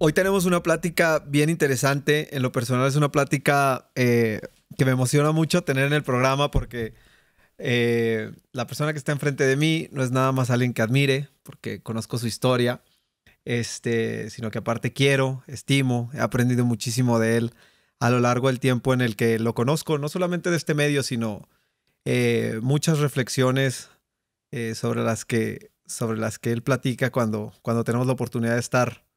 Hoy tenemos una plática bien interesante. En lo personal es una plática eh, que me emociona mucho tener en el programa porque eh, la persona que está enfrente de mí no es nada más alguien que admire, porque conozco su historia, este, sino que aparte quiero, estimo, he aprendido muchísimo de él a lo largo del tiempo en el que lo conozco, no solamente de este medio, sino eh, muchas reflexiones sobre, las que, sobre las que él platica cuando, cuando tenemos la oportunidad de estar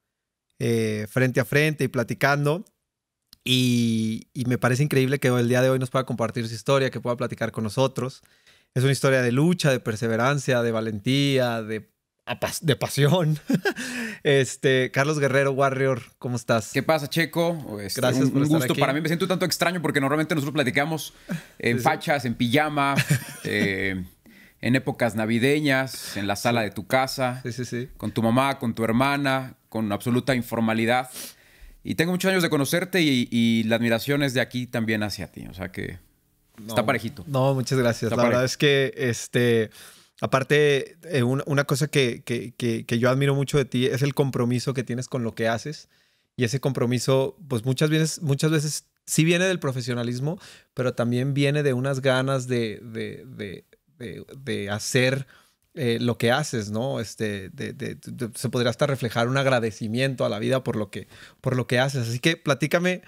eh, frente a frente y platicando. Y, me parece increíble que el día de hoy nos pueda compartir su historia, que pueda platicar con nosotros. Es una historia de lucha, de perseverancia, de valentía, de, pasión. este, Carlos Guerrero, Warrior, ¿cómo estás? ¿Qué pasa, Checo? Este, Gracias un, un gusto. Para mí me siento un tanto extraño porque normalmente nosotros platicamos en fachas, en pijama, eh, en épocas navideñas, en la sala de tu casa, con tu mamá, con tu hermana, con absoluta informalidad. Y tengo muchos años de conocerte y, la admiración es de aquí también hacia ti. O sea que está parejito. No, muchas gracias. la verdad es que este. Aparte, eh, una, una, cosa que, que, que, que, yo admiro mucho de ti es el compromiso que tienes con lo que haces. Y ese compromiso, pues muchas veces, muchas veces sí viene del profesionalismo, pero también viene de unas ganas de, de, de, de hacer eh, lo que haces, ¿no? Este, se podría hasta reflejar un agradecimiento a la vida por lo, que, por lo que haces. Así que platícame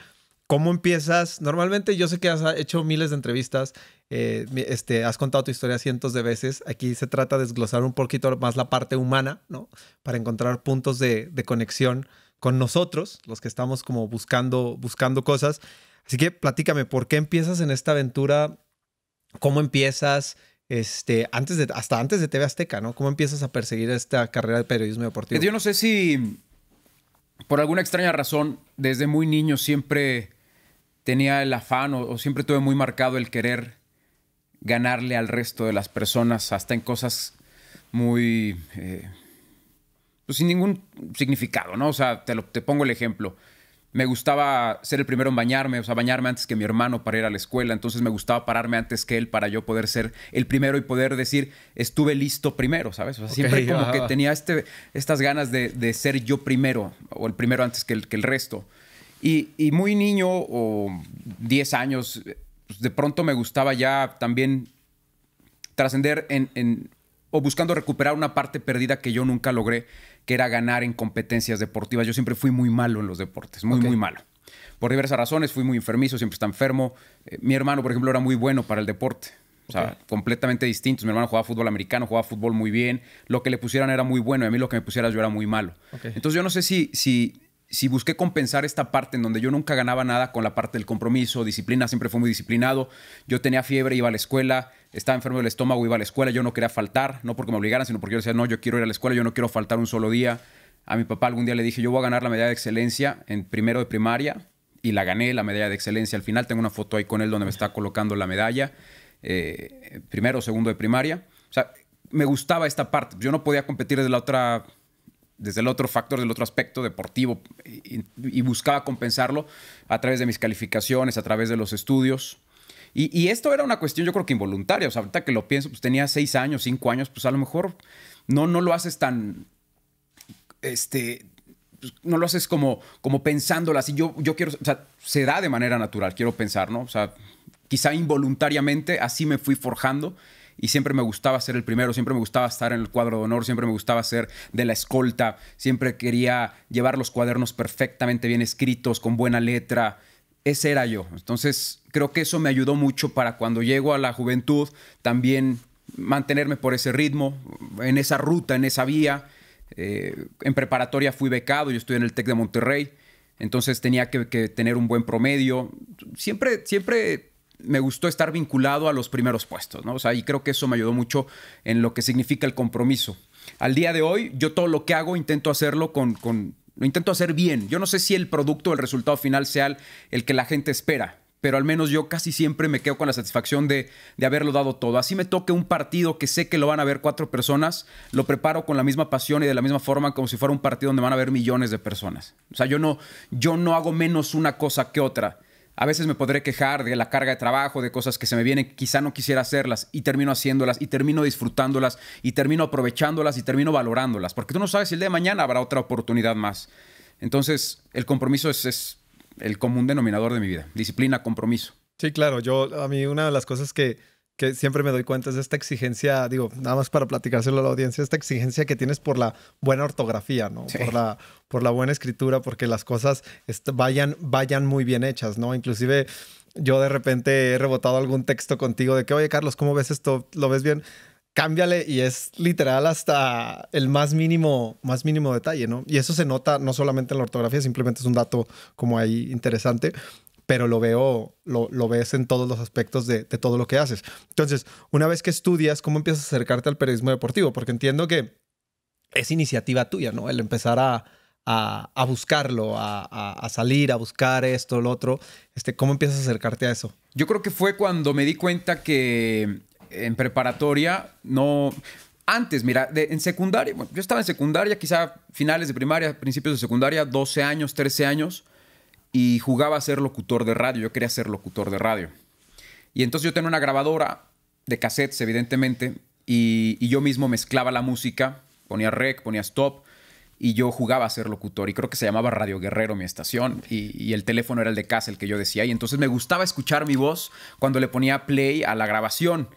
cómo empiezas. Normalmente yo sé que has hecho miles de entrevistas, eh, este, has contado tu historia cientos de veces. Aquí se trata de desglosar un poquito más la parte humana, ¿no? Para encontrar puntos de, conexión con nosotros, los que estamos como buscando, buscando cosas. Así que platícame, ¿por qué empiezas en esta aventura? ¿Cómo empiezas? este, antes hasta antes de TV Azteca, ¿no? ¿Cómo empiezas a perseguir esta carrera de periodismo deportivo? Yo no sé si por alguna extraña razón, desde muy niño siempre tenía el afán o, siempre tuve muy marcado el querer ganarle al resto de las personas, hasta en cosas muy... Eh, pues sin ningún significado, ¿no? O sea, te, te pongo el ejemplo me gustaba ser el primero en bañarme, o sea, bañarme antes que mi hermano para ir a la escuela, entonces me gustaba pararme antes que él para yo poder ser el primero y poder decir, estuve listo primero, ¿sabes? O sea, siempre como que tenía este, estas ganas de, ser yo primero, o el primero antes que el, que el resto. Y, muy niño, o 10 años, pues, de pronto me gustaba ya también trascender en, o buscando recuperar una parte perdida que yo nunca logré que era ganar en competencias deportivas. Yo siempre fui muy malo en los deportes, muy, muy malo. Por diversas razones, fui muy enfermizo, siempre está enfermo. Eh, mi hermano, por ejemplo, era muy bueno para el deporte. O sea, completamente distinto. Mi hermano jugaba fútbol americano, jugaba fútbol muy bien. Lo que le pusieran era muy bueno y a mí lo que me pusieran yo era muy malo. Entonces yo no sé si, si si busqué compensar esta parte en donde yo nunca ganaba nada con la parte del compromiso, disciplina, siempre fue muy disciplinado, yo tenía fiebre, iba a la escuela, estaba enfermo del estómago, iba a la escuela, yo no quería faltar, no porque me obligaran, sino porque yo decía, no, yo quiero ir a la escuela, yo no quiero faltar un solo día. A mi papá algún día le dije, yo voy a ganar la medalla de excelencia en primero de primaria y la gané, la medalla de excelencia. Al final tengo una foto ahí con él donde me está colocando la medalla, eh, primero primero, segundo de primaria. O sea, me gustaba esta parte, yo no podía competir desde la otra desde el otro factor, del otro aspecto deportivo y, buscaba compensarlo a través de mis calificaciones, a través de los estudios. Y, esto era una cuestión yo creo que involuntaria, o sea, ahorita que lo pienso, pues tenía seis años, cinco años, pues a lo mejor no, no lo haces tan, este, pues, no lo haces como, como pensándolo así, yo, yo quiero, o sea, se da de manera natural, quiero pensar, ¿no? O sea, quizá involuntariamente así me fui forjando y siempre me gustaba ser el primero, siempre me gustaba estar en el cuadro de honor, siempre me gustaba ser de la escolta, siempre quería llevar los cuadernos perfectamente bien escritos, con buena letra. Ese era yo. Entonces creo que eso me ayudó mucho para cuando llego a la juventud también mantenerme por ese ritmo, en esa ruta, en esa vía. Eh, en preparatoria fui becado, yo estoy en el TEC de Monterrey, entonces tenía que, que, tener un buen promedio. Siempre, siempre me gustó estar vinculado a los primeros puestos, ¿no? O sea, y creo que eso me ayudó mucho en lo que significa el compromiso. Al día de hoy, yo todo lo que hago intento hacerlo con, lo intento hacer bien. Yo no sé si el producto o el resultado final sea el, que la gente espera, pero al menos yo casi siempre me quedo con la satisfacción de, de, haberlo dado todo. Así me toque un partido que sé que lo van a ver cuatro personas, lo preparo con la misma pasión y de la misma forma como si fuera un partido donde van a ver millones de personas. O sea, yo no, yo no hago menos una cosa que otra. A veces me podré quejar de la carga de trabajo, de cosas que se me vienen, quizá no quisiera hacerlas y termino haciéndolas y termino disfrutándolas y termino aprovechándolas y termino valorándolas, porque tú no sabes si el día de mañana habrá otra oportunidad más. Entonces, el compromiso es, es el común denominador de mi vida, disciplina, compromiso. Sí, claro, yo a mí una de las cosas que siempre me doy cuenta de esta exigencia, digo, nada más para platicárselo a la audiencia, esta exigencia que tienes por la buena ortografía, ¿no? Por, la, por la buena escritura, porque las cosas vayan, vayan muy bien hechas, ¿no? Inclusive yo de repente he rebotado algún texto contigo de que, oye, Carlos, ¿cómo ves esto? ¿Lo ves bien? cámbiale y es literal hasta el más mínimo, más mínimo detalle, ¿no? Y eso se nota no solamente en la ortografía, simplemente es un dato como ahí interesante, pero lo veo, lo, ves en todos los aspectos de, todo lo que haces. Entonces, una vez que estudias, ¿cómo empiezas a acercarte al periodismo deportivo? Porque entiendo que es iniciativa tuya, ¿no? El empezar a, buscarlo, a, salir, a buscar esto, lo otro. Este, ¿Cómo empiezas a acercarte a eso? Yo creo que fue cuando me di cuenta que en preparatoria no... Antes, mira, en secundaria, yo estaba en secundaria, quizá finales de primaria, principios de secundaria, 12 años, 13 años y jugaba a ser locutor de radio, yo quería ser locutor de radio. Y entonces yo tenía una grabadora de cassettes, evidentemente, y, yo mismo mezclaba la música, ponía rec, ponía stop, y yo jugaba a ser locutor y creo que se llamaba Radio Guerrero mi estación y, el teléfono era el de casa el que yo decía y entonces me gustaba escuchar mi voz cuando le ponía play a la grabación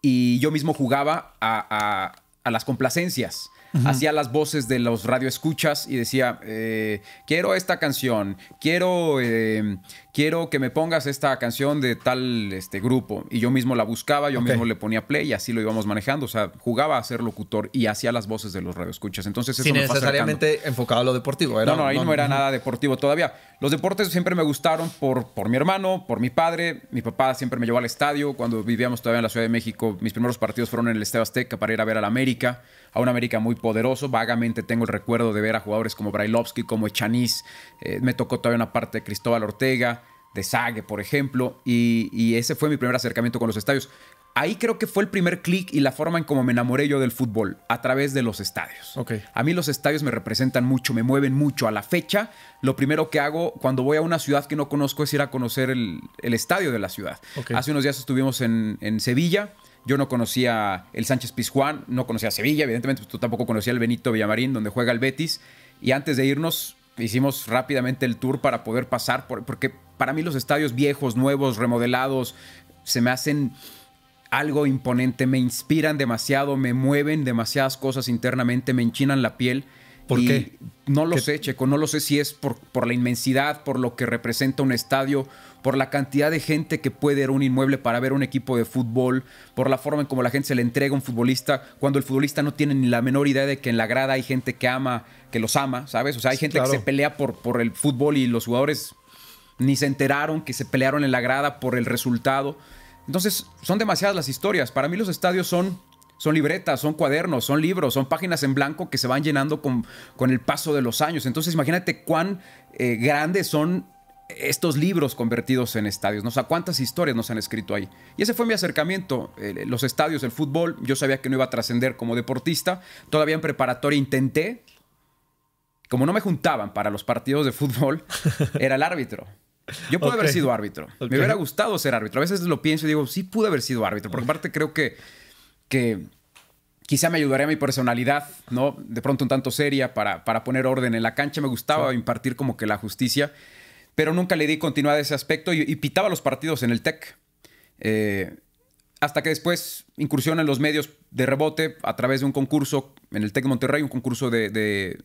y yo mismo jugaba a las complacencias hacía las voces de los radioescuchas y decía, eh, quiero esta canción, quiero, em, quiero que me pongas esta canción de tal este, grupo. Y yo mismo la buscaba, yo mismo le ponía play y así lo íbamos manejando. O sea, jugaba a ser locutor y hacía las voces de los radioescuchas. Entonces Sin necesariamente enfocaba enfocado a lo deportivo. Era, no, no, ahí no, era nada deportivo todavía. Los deportes siempre me gustaron por, por mi hermano, por mi padre. Mi papá siempre me llevó al estadio. Cuando vivíamos todavía en la Ciudad de México, mis primeros partidos fueron en el Estadio Azteca para ir a ver al América a un América muy poderoso. Vagamente tengo el recuerdo de ver a jugadores como Brailovsky, como Echaniz. Eh, me tocó todavía una parte de Cristóbal Ortega, de Sague, por ejemplo. Y, ese fue mi primer acercamiento con los estadios. Ahí creo que fue el primer clic y la forma en cómo me enamoré yo del fútbol, a través de los estadios. A mí los estadios me representan mucho, me mueven mucho. A la fecha, lo primero que hago cuando voy a una ciudad que no conozco es ir a conocer el, estadio de la ciudad. Hace unos días estuvimos en, en Sevilla, yo no conocía el Sánchez Pizjuán, no conocía Sevilla, evidentemente pues, tú tampoco conocía el Benito Villamarín, donde juega el Betis. Y antes de irnos, hicimos rápidamente el tour para poder pasar, por, porque para mí los estadios viejos, nuevos, remodelados, se me hacen algo imponente, me inspiran demasiado, me mueven demasiadas cosas internamente, me enchinan la piel. ¿Por qué? No lo sé, Checo, no lo sé si es por la inmensidad, por lo que representa un estadio, por la cantidad de gente que puede ir un inmueble para ver un equipo de fútbol, por la forma en cómo la gente se le entrega a un futbolista, cuando el futbolista no tiene ni la menor idea de que en la grada hay gente que ama, que los ama, ¿sabes? O sea, hay gente que se pelea por, por el fútbol y los jugadores ni se enteraron que se pelearon en la grada por el resultado. Entonces, son demasiadas las historias. Para mí los estadios son son libretas, son cuadernos, son libros, son páginas en blanco que se van llenando con, con el paso de los años. Entonces imagínate cuán eh, grandes son estos libros convertidos en estadios. No sé cuántas historias nos han escrito ahí. Y ese fue mi acercamiento. los estadios, el fútbol, yo sabía que no iba a trascender como deportista. Todavía en preparatoria intenté. Como no me juntaban para los partidos de fútbol, era el árbitro. Yo pude haber sido árbitro. Me hubiera gustado ser árbitro. A veces lo pienso y digo, sí pude haber sido árbitro. Porque parte creo que, que quizá me ayudaría mi personalidad, ¿no? De pronto un tanto seria para, para poner orden en la cancha. Me gustaba impartir como que la justicia pero nunca le di continuidad a ese aspecto y, pitaba los partidos en el TEC. Eh, hasta que después incursiona en los medios de rebote a través de un concurso en el TEC Monterrey, un concurso de, de,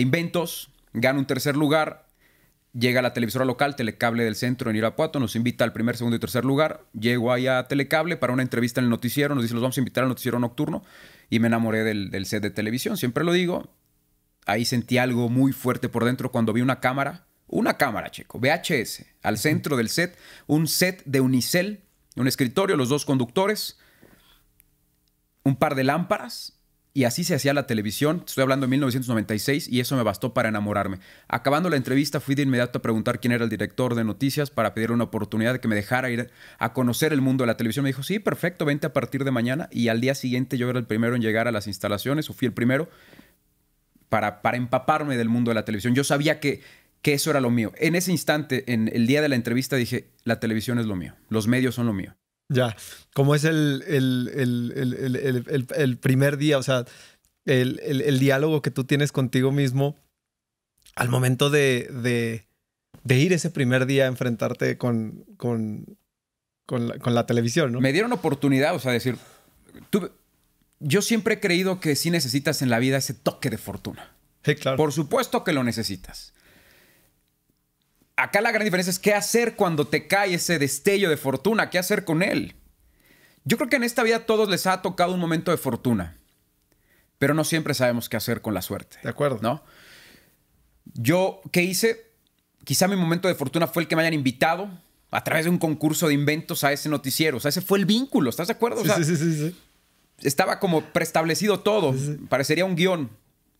inventos, gana un tercer lugar, llega a la televisora local, Telecable del Centro en Irapuato, nos invita al primer, segundo y tercer lugar. Llego ahí a Telecable para una entrevista en el noticiero, nos dice, los vamos a invitar al noticiero nocturno y me enamoré del set de televisión, siempre lo digo. Ahí sentí algo muy fuerte por dentro cuando vi una cámara una cámara, checo, VHS. Al centro del set, un set de unicel, un escritorio, los dos conductores, un par de lámparas. Y así se hacía la televisión. Estoy hablando de 1996 y eso me bastó para enamorarme. Acabando la entrevista, fui de inmediato a preguntar quién era el director de noticias para pedir una oportunidad de que me dejara ir a conocer el mundo de la televisión. Me dijo, sí, perfecto, vente a partir de mañana. Y al día siguiente yo era el primero en llegar a las instalaciones, o fui el primero, para, para empaparme del mundo de la televisión. Yo sabía que que eso era lo mío. En ese instante, en el día de la entrevista, dije, la televisión es lo mío, los medios son lo mío. Ya, como es el, el, el, el primer día, o sea, el, diálogo que tú tienes contigo mismo al momento de, de, ir ese primer día a enfrentarte con, con, con, la, televisión, ¿no? Me dieron oportunidad, o sea, decir, tú, yo siempre he creído que si necesitas en la vida ese toque de fortuna. claro. Por supuesto que lo necesitas. Acá la gran diferencia es qué hacer cuando te cae ese destello de fortuna, qué hacer con él. Yo creo que en esta vida a todos les ha tocado un momento de fortuna, pero no siempre sabemos qué hacer con la suerte. De acuerdo. ¿No? Yo, ¿qué hice? Quizá mi momento de fortuna fue el que me hayan invitado a través de un concurso de inventos a ese noticiero. O sea, ese fue el vínculo, ¿estás de acuerdo? sí, sí, sí, Estaba como preestablecido todo, parecería un guión,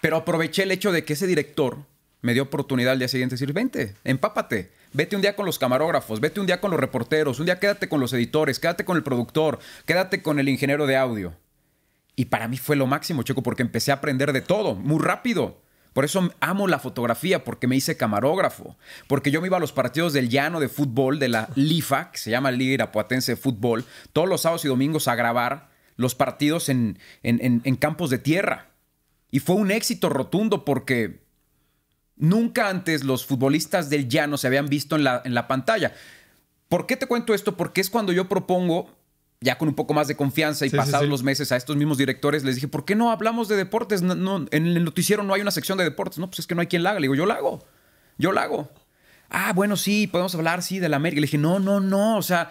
pero aproveché el hecho de que ese director me dio oportunidad al día siguiente decir, vente, empápate, vete un día con los camarógrafos, vete un día con los reporteros, un día quédate con los editores, quédate con el productor, quédate con el ingeniero de audio. Y para mí fue lo máximo, chico, porque empecé a aprender de todo, muy rápido. Por eso amo la fotografía, porque me hice camarógrafo. Porque yo me iba a los partidos del llano de fútbol, de la LIFA, que se llama Liga Irapuatense de Fútbol, todos los sábados y domingos a grabar los partidos en, en campos de tierra. Y fue un éxito rotundo porque Nunca antes los futbolistas del llano se habían visto en la, en la pantalla. ¿Por qué te cuento esto? Porque es cuando yo propongo ya con un poco más de confianza y pasados los meses a estos mismos directores les dije, ¿por qué no hablamos de deportes? en el noticiero no hay una sección de deportes. No, pues es que no hay quien la haga. Le digo, yo la hago. Yo la hago. Ah, bueno, sí, podemos hablar, sí, de la América. Le dije, no, no, no. O sea,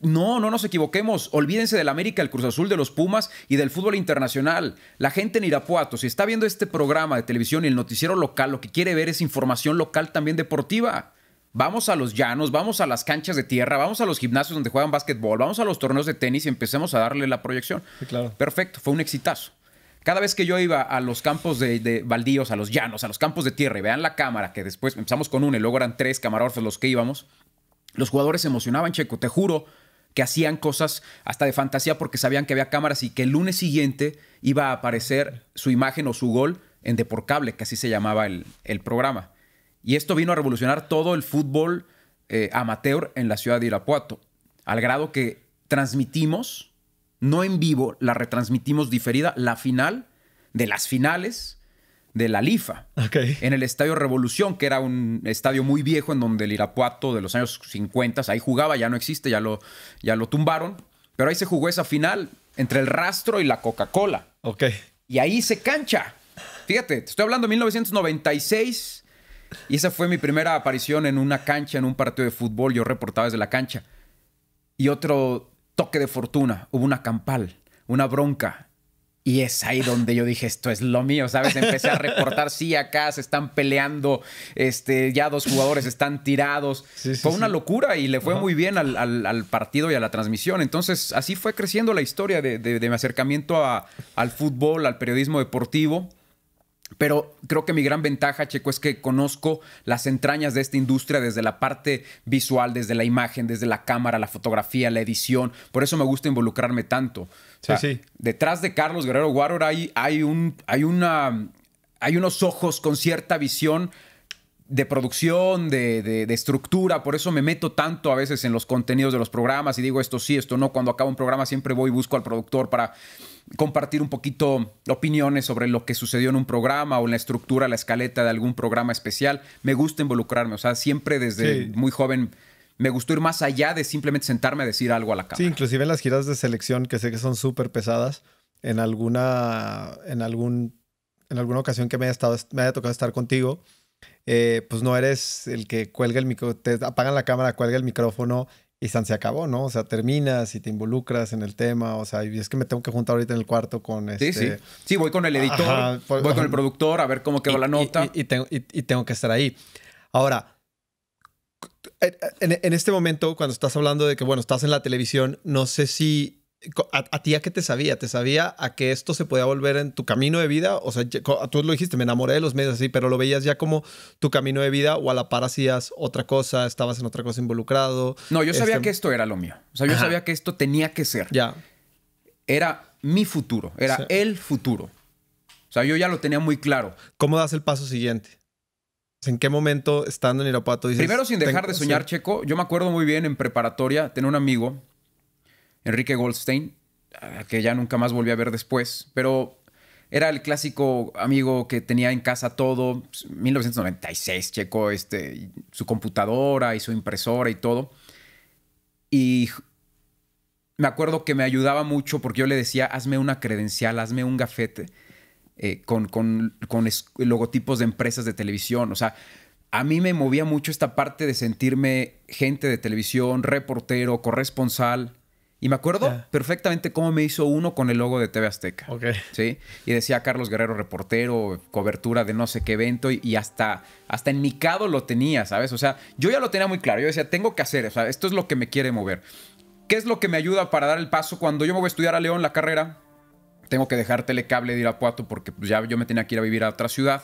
no, no nos equivoquemos. Olvídense del América, el Cruz Azul, de los Pumas y del fútbol internacional. La gente en Irapuato, si está viendo este programa de televisión y el noticiero local, lo que quiere ver es información local también deportiva. Vamos a los llanos, vamos a las canchas de tierra, vamos a los gimnasios donde juegan básquetbol, vamos a los torneos de tenis y empecemos a darle la proyección. Perfecto, fue un exitazo. Cada vez que yo iba a los campos de, de, baldíos, a los llanos, a los campos de tierra, y vean la cámara, que después empezamos con una y luego eran tres camarógrafos los que íbamos, los jugadores se emocionaban, Checo, te juro que hacían cosas hasta de fantasía porque sabían que había cámaras y que el lunes siguiente iba a aparecer su imagen o su gol en Deporcable, que así se llamaba el, programa. Y esto vino a revolucionar todo el fútbol eh, amateur en la ciudad de Irapuato, al grado que transmitimos, no en vivo, la retransmitimos diferida, la final de las finales de la Lifa, en el Estadio Revolución, que era un estadio muy viejo en donde el Irapuato de los años 50, ahí jugaba, ya no existe, ya lo, ya lo tumbaron, pero ahí se jugó esa final entre el rastro y la Coca-Cola. Ok. Y ahí se cancha. Fíjate, te estoy hablando de 1996 y esa fue mi primera aparición en una cancha, en un partido de fútbol, yo reportaba desde la cancha. Y otro toque de fortuna, hubo una campal, una bronca y es ahí donde yo dije, esto es lo mío, ¿sabes? Empecé a reportar, sí, acá se están peleando, este, ya dos jugadores están tirados. fue una locura y le fue muy bien al, partido y a la transmisión. Entonces, así fue creciendo la historia de, mi acercamiento al fútbol, al periodismo deportivo. Pero creo que mi gran ventaja, Checo, es que conozco las entrañas de esta industria desde la parte visual, desde la imagen, desde la cámara, la fotografía, la edición. Por eso me gusta involucrarme tanto. Sí, sí. Detrás de Carlos Guerrero Warrior hay, hay, un, hay, una, hay unos ojos con cierta visión de producción, de, estructura, por eso me meto tanto a veces en los contenidos de los programas y digo esto sí, esto no, cuando acabo un programa siempre voy y busco al productor para compartir un poquito opiniones sobre lo que sucedió en un programa o en la estructura, la escaleta de algún programa especial. Me gusta involucrarme, o sea, siempre desde muy joven me gustó ir más allá de simplemente sentarme a decir algo a la cámara. Sí, inclusive en las giras de selección, que sé que son súper pesadas, en alguna, en algún, en alguna ocasión que me haya, estado, me haya tocado estar contigo, eh, pues no eres el que cuelga el micrófono, te apagan la cámara, cuelga el micrófono y se acabó, ¿no? O sea, terminas y te involucras en el tema, o sea, y es que me tengo que juntar ahorita en el cuarto con este... Sí, sí. Este sí, voy con el editor, voy con el productor a ver cómo quedó la nota. Y, y, tengo, y, tengo, que estar ahí. Ahora, eh, en, este momento, cuando estás hablando de que, bueno, estás en la televisión, no sé si... ¿A, ti a qué te sabía? ¿Te sabía a que esto se podía volver en tu camino de vida? O sea, tú lo dijiste, me enamoré de los medios así, pero lo veías ya como tu camino de vida o a la par hacías otra cosa, estabas en otra cosa involucrado. No, yo sabía este, que esto era lo mío. O sea, yo sabía que esto tenía que ser. Ya. Era mi futuro, era el futuro. O sea, yo ya lo tenía muy claro. ¿Cómo das el paso siguiente? ¿En qué momento, estando en Irapuato, dices... Primero, sin dejar de soñar, Checo, yo me acuerdo muy bien en preparatoria, tenía un amigo, Enrique Goldstein, ah, que ya nunca más volví a ver después, pero era el clásico amigo que tenía en casa todo, 1996, pues, Checo, este, su computadora y su impresora y todo. Y me acuerdo que me ayudaba mucho porque yo le decía, hazme una credencial, hazme un gafete. Eh, con, con, logotipos de empresas de televisión. O sea, a mí me movía mucho esta parte de sentirme gente de televisión, reportero, corresponsal. Y me acuerdo ah. perfectamente cómo me hizo uno con el logo de TV Azteca. ¿sí? Y decía Carlos Guerrero, reportero, cobertura de no sé qué evento, y, hasta, hasta en cado lo tenía, ¿sabes? O sea, yo ya lo tenía muy claro. Yo decía, tengo que hacer, o esto es lo que me quiere mover. ¿Qué es lo que me ayuda para dar el paso cuando yo me voy a estudiar a León la carrera? tengo que dejar Telecable de Irapuato porque pues, ya yo me tenía que ir a vivir a otra ciudad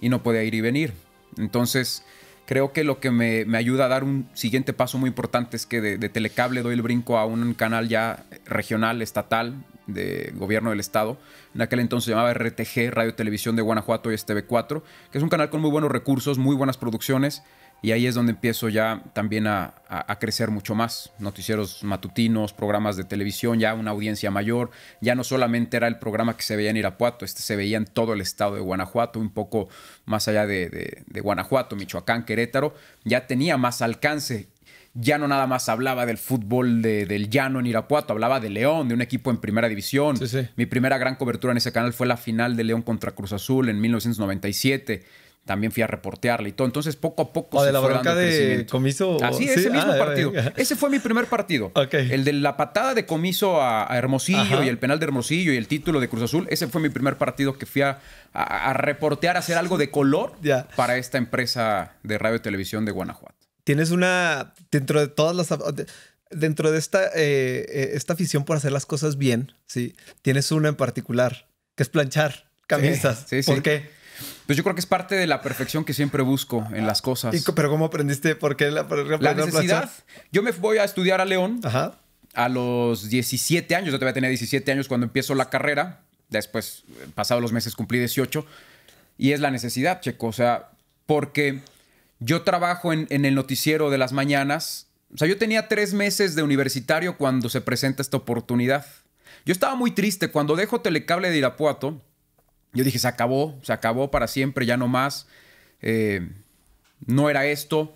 y no podía ir y venir. Entonces, creo que lo que me, ayuda a dar un siguiente paso muy importante es que de, Telecable doy el brinco a un canal ya regional, estatal, de gobierno del estado. En aquel entonces se llamaba RTG, Radio Televisión de Guanajuato y stv TV4, que es un canal con muy buenos recursos, muy buenas producciones y ahí es donde empiezo ya también a, crecer mucho más. Noticieros matutinos, programas de televisión, ya una audiencia mayor. Ya no solamente era el programa que se veía en Irapuato, este se veía en todo el estado de Guanajuato, un poco más allá de, Guanajuato, Michoacán, Querétaro. Ya tenía más alcance ya no nada más hablaba del fútbol del llano en Irapuato, hablaba de León, de un equipo en primera división. Mi primera gran cobertura en ese canal fue la final de León contra Cruz Azul en 1997 también fui a reportearle y todo. Entonces, poco a poco. O se de la fue de comiso. Así, ¿Sí? ese ah, mismo partido. Ese fue mi primer partido. El de la patada de comiso a, Hermosillo y el penal de Hermosillo y el título de Cruz Azul. Ese fue mi primer partido que fui a, a, reportear, a hacer algo de color para esta empresa de radio y televisión de Guanajuato. Tienes una. Dentro de todas las. Dentro de esta, eh, eh, esta afición por hacer las cosas bien, sí, tienes una en particular, que es planchar camisas. Sí, sí, ¿Por qué? Pues yo creo que es parte de la perfección que siempre busco en las cosas. ¿Pero cómo aprendiste? ¿Por qué la, necesidad? Yo me voy a estudiar a León a los 17 años. Yo todavía tenía 17 años cuando empiezo la carrera. Después, eh, pasados los meses, cumplí 18. Y es la necesidad, checo. O sea, porque yo trabajo en, en el noticiero de las mañanas. O sea, yo tenía tres meses de universitario cuando se presenta esta oportunidad. Yo estaba muy triste cuando dejo Telecable de Irapuato yo dije, se acabó, se acabó para siempre, ya no más. Eh, no era esto.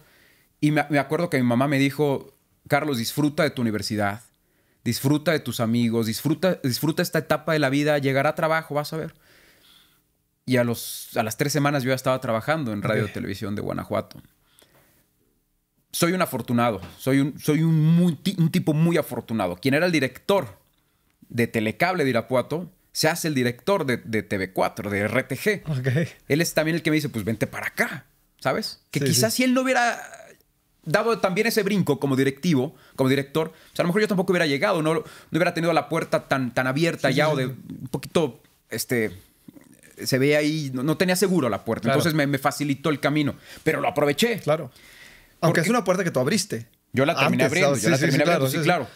Y me, acuerdo que mi mamá me dijo, Carlos, disfruta de tu universidad, disfruta de tus amigos, disfruta, disfruta esta etapa de la vida, llegará a trabajo, vas a ver. Y a, los, a las tres semanas yo ya estaba trabajando en Radio Televisión de Guanajuato. Soy un afortunado, soy un, soy un tipo muy afortunado. Quien era el director de Telecable de Irapuato se hace el director de, TV4, de RTG. Él es también el que me dice, pues vente para acá, ¿sabes? Que quizás si él no hubiera dado también ese brinco como directivo, como director, pues, a lo mejor yo tampoco hubiera llegado, no, no hubiera tenido la puerta tan, tan abierta ya o de un poquito, este, se ve ahí, no, tenía seguro la puerta, entonces me, facilitó el camino, pero lo aproveché. Claro. Aunque es una puerta que tú abriste. Yo la terminé abriendo, yo claro.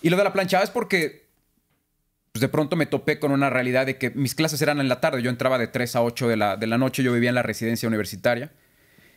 Y lo de la planchada es porque pues, de pronto me topé con una realidad de que mis clases eran en la tarde, yo entraba de 3 a 8 de la, de la noche, yo vivía en la residencia universitaria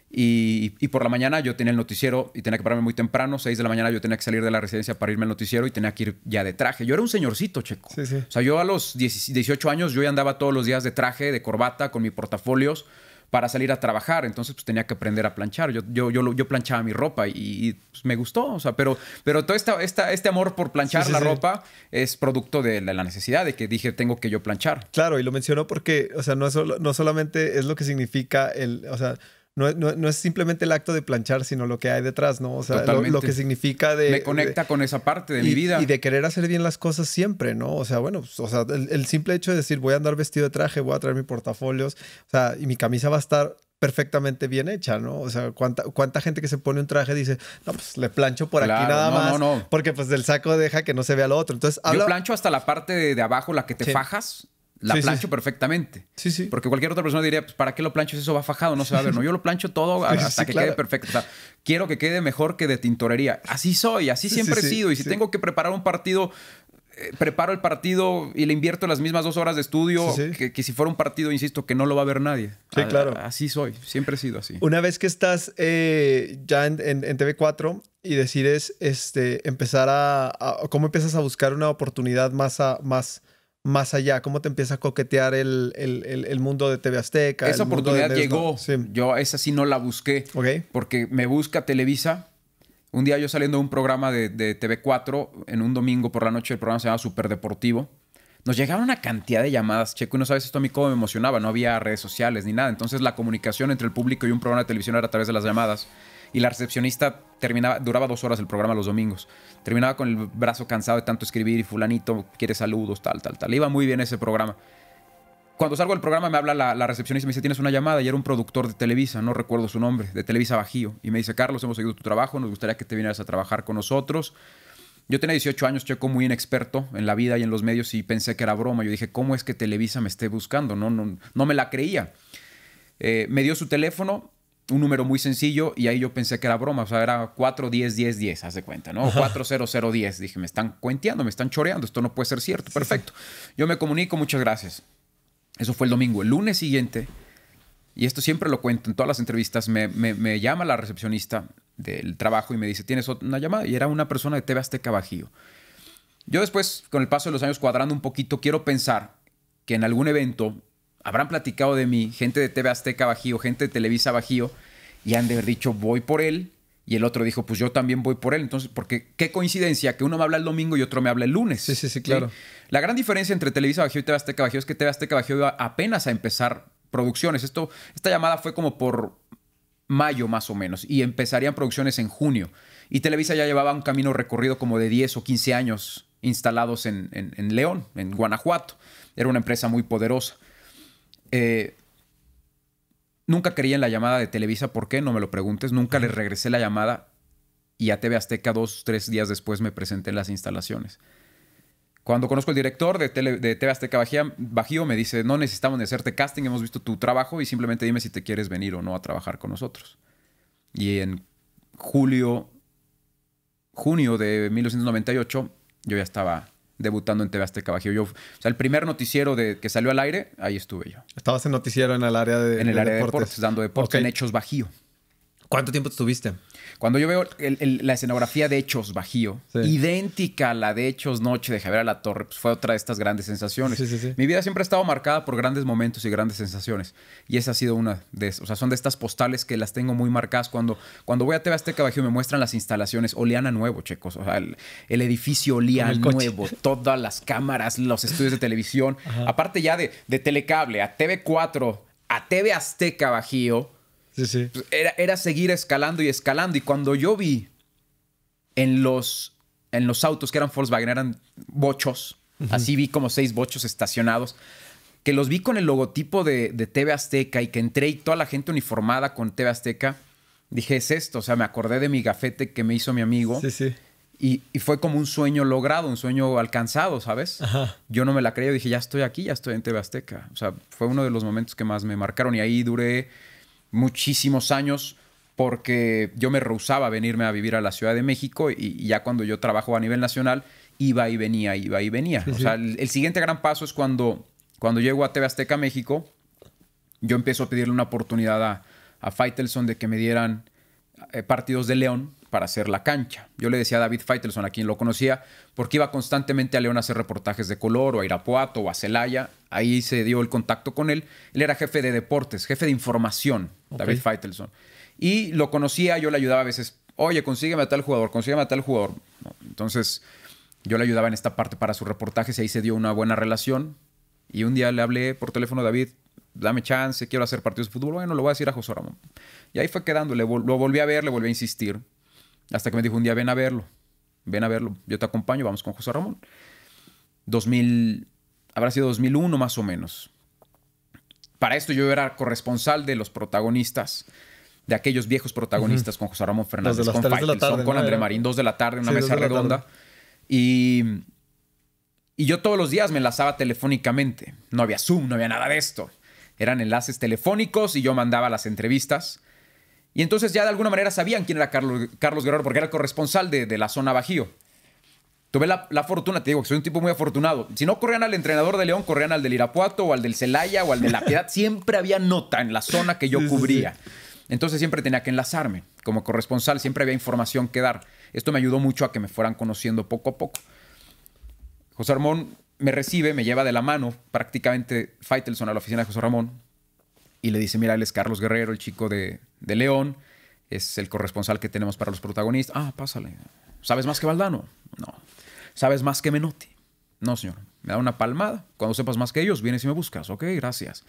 y, por la mañana yo tenía el noticiero y tenía que pararme muy temprano, 6 de la mañana yo tenía que salir de la residencia para irme al noticiero y tenía que ir ya de traje. Yo era un señorcito, checo. O sea, yo a los 18 años yo ya andaba todos los días de traje, de corbata, con mis portafolios para salir a trabajar, entonces pues, tenía que aprender a planchar. Yo, yo, yo, yo planchaba mi ropa y, pues, me gustó, o sea, pero, pero todo esta, este amor por planchar la ropa es producto de la, necesidad de que dije, tengo que yo planchar. Claro, y lo menciono porque, o sea, no, no solamente es lo que significa el, o sea, no, es simplemente el acto de planchar, sino lo que hay detrás, ¿no? O sea, lo, que significa de... Me conecta con esa parte de mi vida. Y de querer hacer bien las cosas siempre, ¿no? O sea, bueno, pues, o sea, el, simple hecho de decir voy a andar vestido de traje, voy a traer mi portafolios, o sea, y mi camisa va a estar perfectamente bien hecha, ¿no? O sea, ¿cuánta, gente que se pone un traje dice, no, pues le plancho por aquí nada más, no, no. porque pues del saco deja que no se vea lo otro. Entonces, habla... Yo plancho hasta la parte de, abajo, la que te fajas, la plancho perfectamente. Sí, sí. Porque cualquier otra persona diría, pues, ¿para qué lo plancho eso va fajado? No se va a ver. No, yo lo plancho todo hasta que quede perfecto. O sea, quiero que quede mejor que de tintorería. Así soy, así siempre he sido. Y si tengo que preparar un partido eh, preparo el partido y le invierto las mismas dos horas de estudio Que, si fuera un partido, insisto, que no lo va a ver nadie. Sí, ah, claro. Así soy, siempre he sido así. Una vez que estás eh, ya en, TV4 y decides este, empezar a, a, ¿Cómo empiezas a buscar una oportunidad más, a, más, más allá? ¿Cómo te empieza a coquetear el, mundo de TV Azteca? Esa oportunidad llegó. Yo esa sí no la busqué. Porque me busca Televisa. Un día yo saliendo de un programa de, TV4, en un domingo por la noche, el programa se llama Superdeportivo. Nos llegaron una cantidad de llamadas, checo, y no sabes esto a mí cómo me emocionaba. No había redes sociales ni nada. Entonces la comunicación entre el público y un programa de televisión era a través de las llamadas y la recepcionista terminaba, duraba dos horas el programa los domingos. Terminaba con el brazo cansado de tanto escribir y fulanito quiere saludos, tal, tal, tal. Le iba muy bien ese programa. Cuando salgo del programa me habla la, recepcionista y me dice, tienes una llamada y era un productor de Televisa, no recuerdo su nombre, de Televisa Bajío. Y me dice, Carlos, hemos seguido tu trabajo, nos gustaría que te vinieras a trabajar con nosotros. Yo tenía 18 años, checo muy inexperto en la vida y en los medios y pensé que era broma. Yo dije, ¿cómo es que Televisa me esté buscando? No, no, no me la creía. Eh, me dio su teléfono, un número muy sencillo y ahí yo pensé que era broma, o sea, era 4, 10, 10, 10, haz de cuenta, ¿no? 4, 0, 0, 10. Dije, me están cuenteando, me están choreando, esto no puede ser cierto, perfecto. Yo me comunico, muchas gracias. Eso fue el domingo. El lunes siguiente, y esto siempre lo cuento en todas las entrevistas, me, me llama la recepcionista del trabajo y me dice, ¿tienes una llamada? Y era una persona de TV Azteca Bajío. Yo después, con el paso de los años, cuadrando un poquito, quiero pensar que en algún evento habrán platicado de mí, gente de TV Azteca Bajío, gente de Televisa Bajío, y han de haber dicho, voy por él, y el otro dijo, pues yo también voy por él. Entonces, porque qué coincidencia que uno me habla el domingo y otro me habla el lunes. Sí, sí, sí, claro. La gran diferencia entre Televisa Bajío y TV Azteca Bajío es que TV Azteca Bajío iba apenas a empezar producciones. Esto, esta llamada fue como por mayo más o menos, y empezarían producciones en junio. Y Televisa ya llevaba un camino recorrido como de 10 o 15 años instalados en, en León, en Guanajuato. Era una empresa muy poderosa. Eh, nunca creí en la llamada de Televisa, ¿por qué? No me lo preguntes. Nunca le regresé la llamada y a TV Azteca dos, tres días después me presenté las instalaciones. Cuando conozco al director de, TV Azteca Bajío, Bajío, me dice, no necesitamos de hacerte casting, hemos visto tu trabajo y simplemente dime si te quieres venir o no a trabajar con nosotros. Y en julio, junio de 1998, yo ya estaba debutando en TV Azteca Bajío. Yo, o sea, el primer noticiero de, que salió al aire, ahí estuve yo. Estabas en noticiero en el área de En el deportes. Dando deportes, en Hechos Bajío. ¿Cuánto tiempo estuviste? Cuando yo veo la escenografía de Hechos Bajío, idéntica a la de Hechos Noche de Javier La Torre, pues fue otra de estas grandes sensaciones. Mi vida siempre ha estado marcada por grandes momentos y grandes sensaciones. Y esa ha sido una de esas. O sea, son de estas postales que las tengo muy marcadas. Cuando, cuando voy a TV Azteca Bajío me muestran las instalaciones. Oleana nuevo, chicos. O sea, el, edificio olía nuevo. Todas las cámaras, los estudios de televisión. Aparte ya de, de Telecable, a TV4, a TV Azteca Bajío pues, era, era seguir escalando y escalando. Y cuando yo vi en los, en los autos que eran Volkswagen, eran bochos, así vi como seis bochos estacionados, que los vi con el logotipo de, TV Azteca y que entré y toda la gente uniformada con TV Azteca, dije, es esto, o sea, me acordé de mi gafete que me hizo mi amigo. Sí, sí. Y, y, fue como un sueño logrado, un sueño alcanzado, ¿sabes? Yo no me la creía, dije, ya estoy aquí, ya estoy en TV Azteca. O sea, fue uno de los momentos que más me marcaron y ahí duré muchísimos años porque yo me rehusaba a venirme a vivir a la Ciudad de México y, ya cuando yo trabajo a nivel nacional iba y venía, iba y venía. o sea, el, siguiente gran paso es cuando, cuando llego a TV Azteca México, yo empiezo a pedirle una oportunidad a, Faitelson de que me dieran eh, partidos de León para hacer la cancha. Yo le decía a David Feitelson, a quien lo conocía, porque iba constantemente a León a hacer reportajes de color, o a Irapuato, o a Celaya. Ahí se dio el contacto con él. Él era jefe de deportes, jefe de información, David Feitelson. Y lo conocía, yo le ayudaba a veces, oye, consígueme a tal jugador, consígueme a tal jugador. entonces, yo le ayudaba en esta parte para sus reportajes y ahí se dio una buena relación. Y un día le hablé por teléfono a David, dame chance, quiero hacer partidos de fútbol. Bueno, lo voy a decir a José Ramón. Y ahí fue quedando, lo volví a ver, le volví a insistir. Hasta que me dijo un día, ven a verlo, ven a verlo, yo te acompaño, vamos con José Ramón. 2000, habrá sido 2001 más o menos. Para esto yo era corresponsal de los protagonistas, de aquellos viejos protagonistas con José Ramón Fernández, con la con André Marín, dos de la tarde, una mesa redonda. Y, y yo todos los días me enlazaba telefónicamente. No había Zoom, no había nada de esto. Eran enlaces telefónicos y yo mandaba las entrevistas y entonces ya de alguna manera sabían quién era Carlos, Carlos Guerrero porque era el corresponsal de, la zona Bajío. Tuve la, la, fortuna, te digo que soy un tipo muy afortunado. Si no corrían al entrenador de León, corrían al del Irapuato o al del Celaya o al de La Piedad. Siempre había nota en la zona que yo cubría. Entonces siempre tenía que enlazarme. Como corresponsal siempre había información que dar. Esto me ayudó mucho a que me fueran conociendo poco a poco. José Ramón me recibe, me lleva de la mano prácticamente Faitelson a la oficina de José Ramón y le dice, mira, él es Carlos Guerrero, el chico de, de León, es el corresponsal que tenemos para los protagonistas. Ah, pásale. ¿Sabes más que Valdano? No. ¿Sabes más que Menotti? No, señor. Me da una palmada. Cuando sepas más que ellos, vienes y me buscas. Ok, gracias.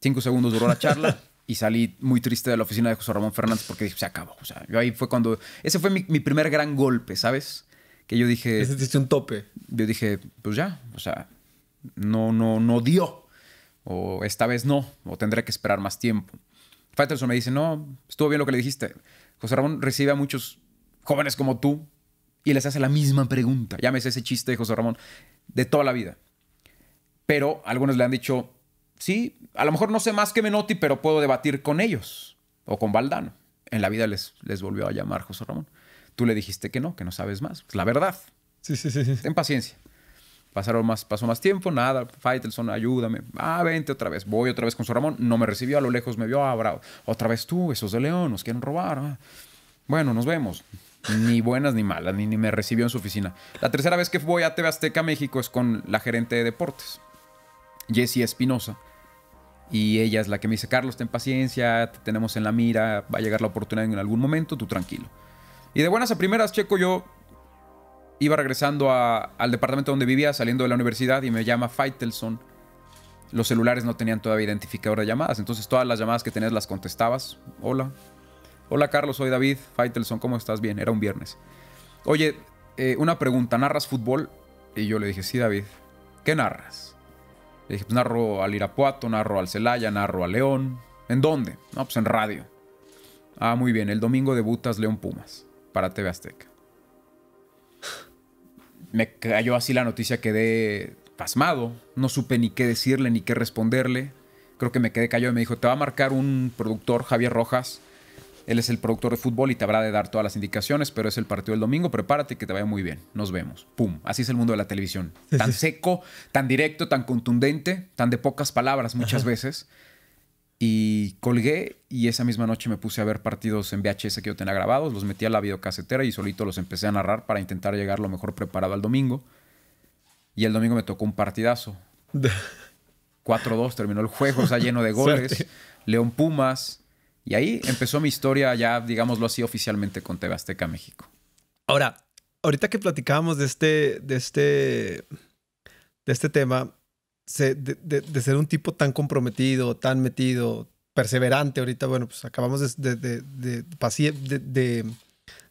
Cinco segundos duró la charla. y salí muy triste de la oficina de José Ramón Fernández porque dije, se acabó. O sea, yo ahí fue cuando. Ese fue mi, primer gran golpe, ¿sabes? Que yo dije. Ese es un tope. Yo dije, pues ya, o sea, no, no, no dio. O esta vez no, o tendré que esperar más tiempo. Faitelson me dice, no, estuvo bien lo que le dijiste. José Ramón recibe a muchos jóvenes como tú y les hace la misma pregunta. Llámese ese chiste José Ramón de toda la vida. Pero algunos le han dicho, sí, a lo mejor no sé más que Menotti, pero puedo debatir con ellos o con Valdano. En la vida les, les volvió a llamar José Ramón. Tú le dijiste que no, que no sabes más. Pues, la verdad. Sí, sí, sí. sí. Ten paciencia. Pasaron más, pasó más tiempo, nada, Faitelson, ayúdame. Ah, vente otra vez. Voy otra vez con su Ramón. No me recibió, a lo lejos me vio, ah, bravo. Otra vez tú, esos de León, nos quieren robar. Ah. Bueno, nos vemos. Ni buenas ni malas, ni, me recibió en su oficina. La tercera vez que voy a TV Azteca México es con la gerente de deportes, Jessie Espinosa. Y ella es la que me dice, Carlos, ten paciencia, te tenemos en la mira, va a llegar la oportunidad en algún momento, tú tranquilo. Y de buenas a primeras, Checo, yo iba regresando al departamento donde vivía, saliendo de la universidad, y me llama Faitelson. Los celulares no tenían todavía identificador de llamadas, entonces todas las llamadas que tenías las contestabas. Hola. Hola Carlos, soy David Faitelson, ¿cómo estás? Bien, era un viernes. Oye, eh, una pregunta, ¿narras fútbol? Y yo le dije, sí David, ¿qué narras? Le dije, pues narro al Irapuato, narro al Celaya, narro a León. ¿En dónde? No, pues en radio. Ah, muy bien, el domingo debutas León Pumas para TV Azteca me cayó así la noticia, quedé pasmado, no supe ni qué decirle ni qué responderle. Creo que me quedé callado y me dijo, te va a marcar un productor, Javier Rojas. Él es el productor de fútbol y te habrá de dar todas las indicaciones, pero es el partido del domingo, prepárate que te vaya muy bien. Nos vemos. Pum, así es el mundo de la televisión. Tan seco, tan directo, tan contundente, tan de pocas palabras muchas veces. Y colgué y esa misma noche me puse a ver partidos en VHS que yo tenía grabados, los metí a la videocasetera y solito los empecé a narrar para intentar llegar lo mejor preparado al domingo. Y el domingo me tocó un partidazo. 4-2 terminó el juego, o sea, lleno de goles. León Pumas. Y ahí empezó mi historia ya, digámoslo así, oficialmente con TV México. Ahora, ahorita que platicábamos de este, de este, de este tema, de, ser un tipo tan comprometido, tan metido, perseverante. Ahorita, bueno, pues acabamos de, de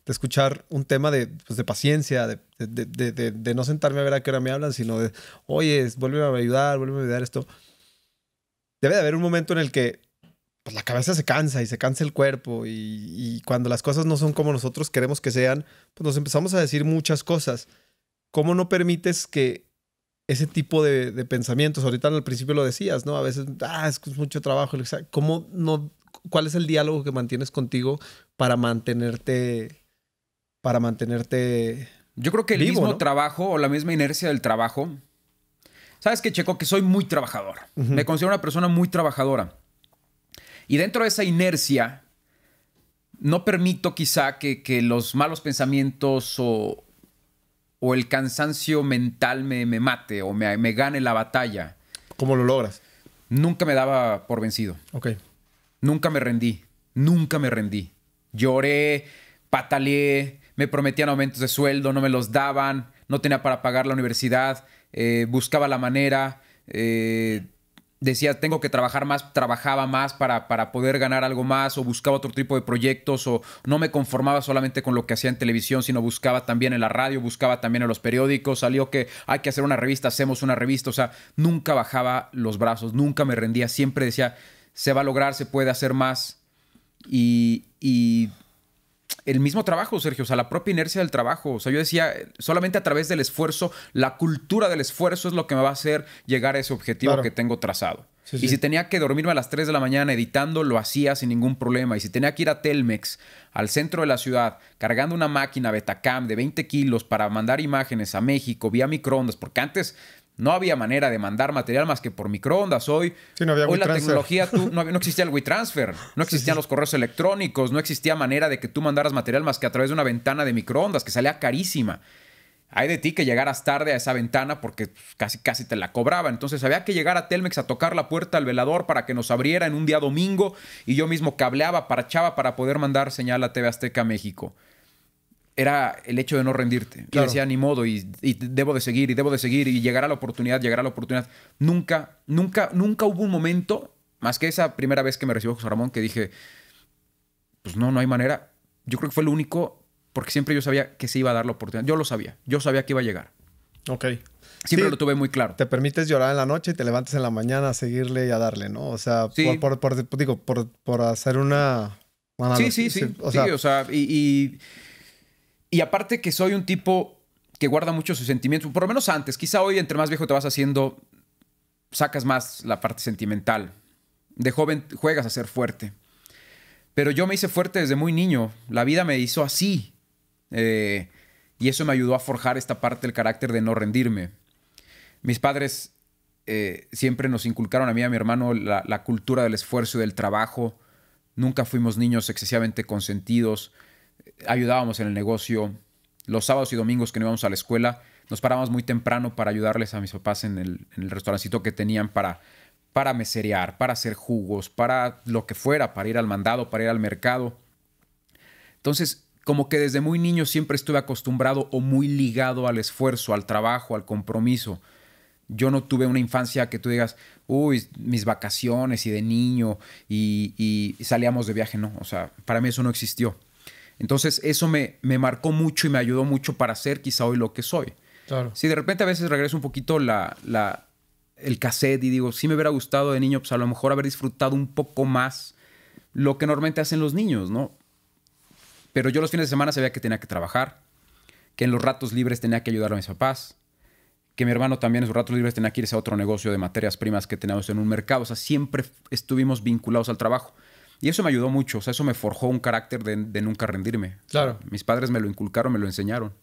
escuchar un tema de, pues, paciencia, de, no sentarme a ver a qué hora me hablan, sino de, oye, vuelve a ayudar, vuelve a ayudar esto. Debe de haber un momento en el que pues, la cabeza se cansa y se cansa el cuerpo y, y cuando las cosas no son como nosotros queremos que sean, pues nos empezamos a decir muchas cosas. ¿Cómo no permites que ese tipo de, pensamientos. Ahorita el principio lo decías, ¿no? A veces, ah, es mucho trabajo. Ah, no, ¿Cuál es el diálogo que mantienes contigo para mantenerte, para mantenerte... Yo creo que el mismo trabajo o la misma inercia del trabajo. Sabes que, Checo, que soy muy trabajador. Me considero una persona muy trabajadora. Y dentro de esa inercia, no permito quizá que los malos pensamientos o, o el cansancio mental me, me mate o me, gane la batalla. ¿Cómo lo logras? Nunca me daba por vencido. Ok. Nunca me rendí. Nunca me rendí. Lloré, pataleé, me prometían aumentos de sueldo, no me los daban, no tenía para pagar la universidad, eh, buscaba la manera. Eh, decía, tengo que trabajar más, trabajaba más para, para poder ganar algo más o buscaba otro tipo de proyectos o no me conformaba solamente con lo que hacía en televisión, sino buscaba también en la radio, buscaba también en los periódicos, salió que hay que hacer una revista, hacemos una revista, o sea, nunca bajaba los brazos, nunca me rendía, siempre decía, se va a lograr, se puede hacer más y, y el mismo trabajo, Sergio, o sea, la propia inercia del trabajo. O sea, yo decía, solamente a través del esfuerzo, la cultura del esfuerzo es lo que me va a hacer llegar a ese objetivo que tengo trazado. y si tenía que dormirme a las 3 de la mañana editando, lo hacía sin ningún problema. Y si tenía que ir a Telmex, al centro de la ciudad, cargando una máquina Betacam de 20 kilos para mandar imágenes a México vía microondas, porque antes no había manera de mandar material más que por microondas hoy. la tecnología, no, existía el Transfer, no existían los correos electrónicos, no existía manera de que tú mandaras material más que a través de una ventana de microondas que salía carísima. Hay de ti que llegaras tarde a esa ventana porque pues, casi casi te la cobraba. Entonces había que llegar a Telmex a tocar la puerta al velador para que nos abriera en un día domingo y yo mismo cableaba, parchaba para poder mandar señal a TV Azteca México era el hecho de no rendirte. Y decía, ni modo, y, debo de seguir, y debo de seguir, y llegará la oportunidad, llegará la oportunidad. Nunca, nunca, nunca hubo un momento, más que esa primera vez que me recibió José Ramón, que dije, pues no, no hay manera. Yo creo que fue lo único, porque siempre yo sabía que se iba a dar la oportunidad. Yo lo sabía, yo sabía que iba a llegar. Ok. Siempre lo tuve muy claro. Te permites llorar en la noche y te levantas en la mañana a seguirle y a darle, ¿no? O sea, por, por, digo, por, por hacer una... sí, sí, sí, O sea, o sea y y aparte que soy un tipo que guarda mucho sus sentimientos, por lo menos antes, quizá hoy entre más viejo te vas haciendo, sacas más la parte sentimental. De joven juegas a ser fuerte. Pero yo me hice fuerte desde muy niño, la vida me hizo así. Eh, y eso me ayudó a forjar esta parte del carácter de no rendirme. Mis padres eh, siempre nos inculcaron a mí y a mi hermano la, la cultura del esfuerzo y del trabajo. Nunca fuimos niños excesivamente consentidos ayudábamos en el negocio. Los sábados y domingos que no íbamos a la escuela, nos parábamos muy temprano para ayudarles a mis papás en el, restaurancito que tenían para, para meserear, para hacer jugos, para lo que fuera, para ir al mandado, para ir al mercado. Entonces, como que desde muy niño siempre estuve acostumbrado o muy ligado al esfuerzo, al trabajo, al compromiso. Yo no tuve una infancia que tú digas, uy, mis vacaciones y de niño y, y salíamos de viaje, no. O sea, para mí eso no existió. Entonces eso me, me marcó mucho y me ayudó mucho para ser quizá hoy lo que soy. Claro. Si de repente a veces regreso un poquito la, el cassette y digo, si me hubiera gustado de niño, pues a lo mejor haber disfrutado un poco más lo que normalmente hacen los niños, ¿no? Pero yo los fines de semana sabía que tenía que trabajar, que en los ratos libres tenía que ayudar a mis papás, que mi hermano también en sus ratos libres tenía que irse a otro negocio de materias primas que teníamos en un mercado. O sea, siempre estuvimos vinculados al trabajo. Y eso me ayudó mucho, o sea, eso me forjó un carácter de, nunca rendirme. Claro. Mis padres me lo inculcaron, me lo enseñaron.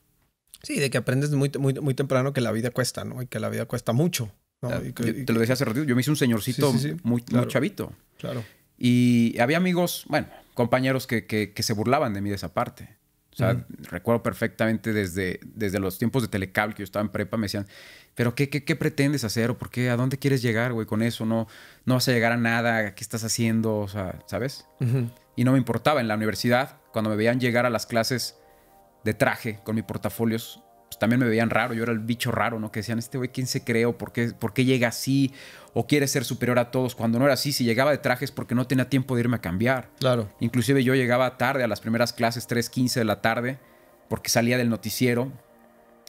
Sí, de que aprendes muy, muy, muy temprano que la vida cuesta, ¿no? Y que la vida cuesta mucho. Ah, te lo decía hace ratito, yo me hice un señorcito Muy, chavito. Claro. Y había amigos, bueno, compañeros que, que, se burlaban de mí de esa parte. O sea, recuerdo perfectamente desde, desde los tiempos de telecable que yo estaba en prepa, me decían, pero qué, qué, qué pretendes hacer o por qué, a dónde quieres llegar, güey, con eso, no, no vas a llegar a nada, ¿qué estás haciendo? O sea, ¿sabes? Y no me importaba en la universidad, cuando me veían llegar a las clases de traje con mi portafolios, pues, también me veían raro, yo era el bicho raro, ¿no? Que decían, este güey, ¿quién se cree? ¿O por qué, por qué llega así? ¿O quiere ser superior a todos? Cuando no era así, si llegaba de trajes porque no tenía tiempo de irme a cambiar. Claro. Inclusive yo llegaba tarde a las primeras clases, 3.15 de la tarde, porque salía del noticiero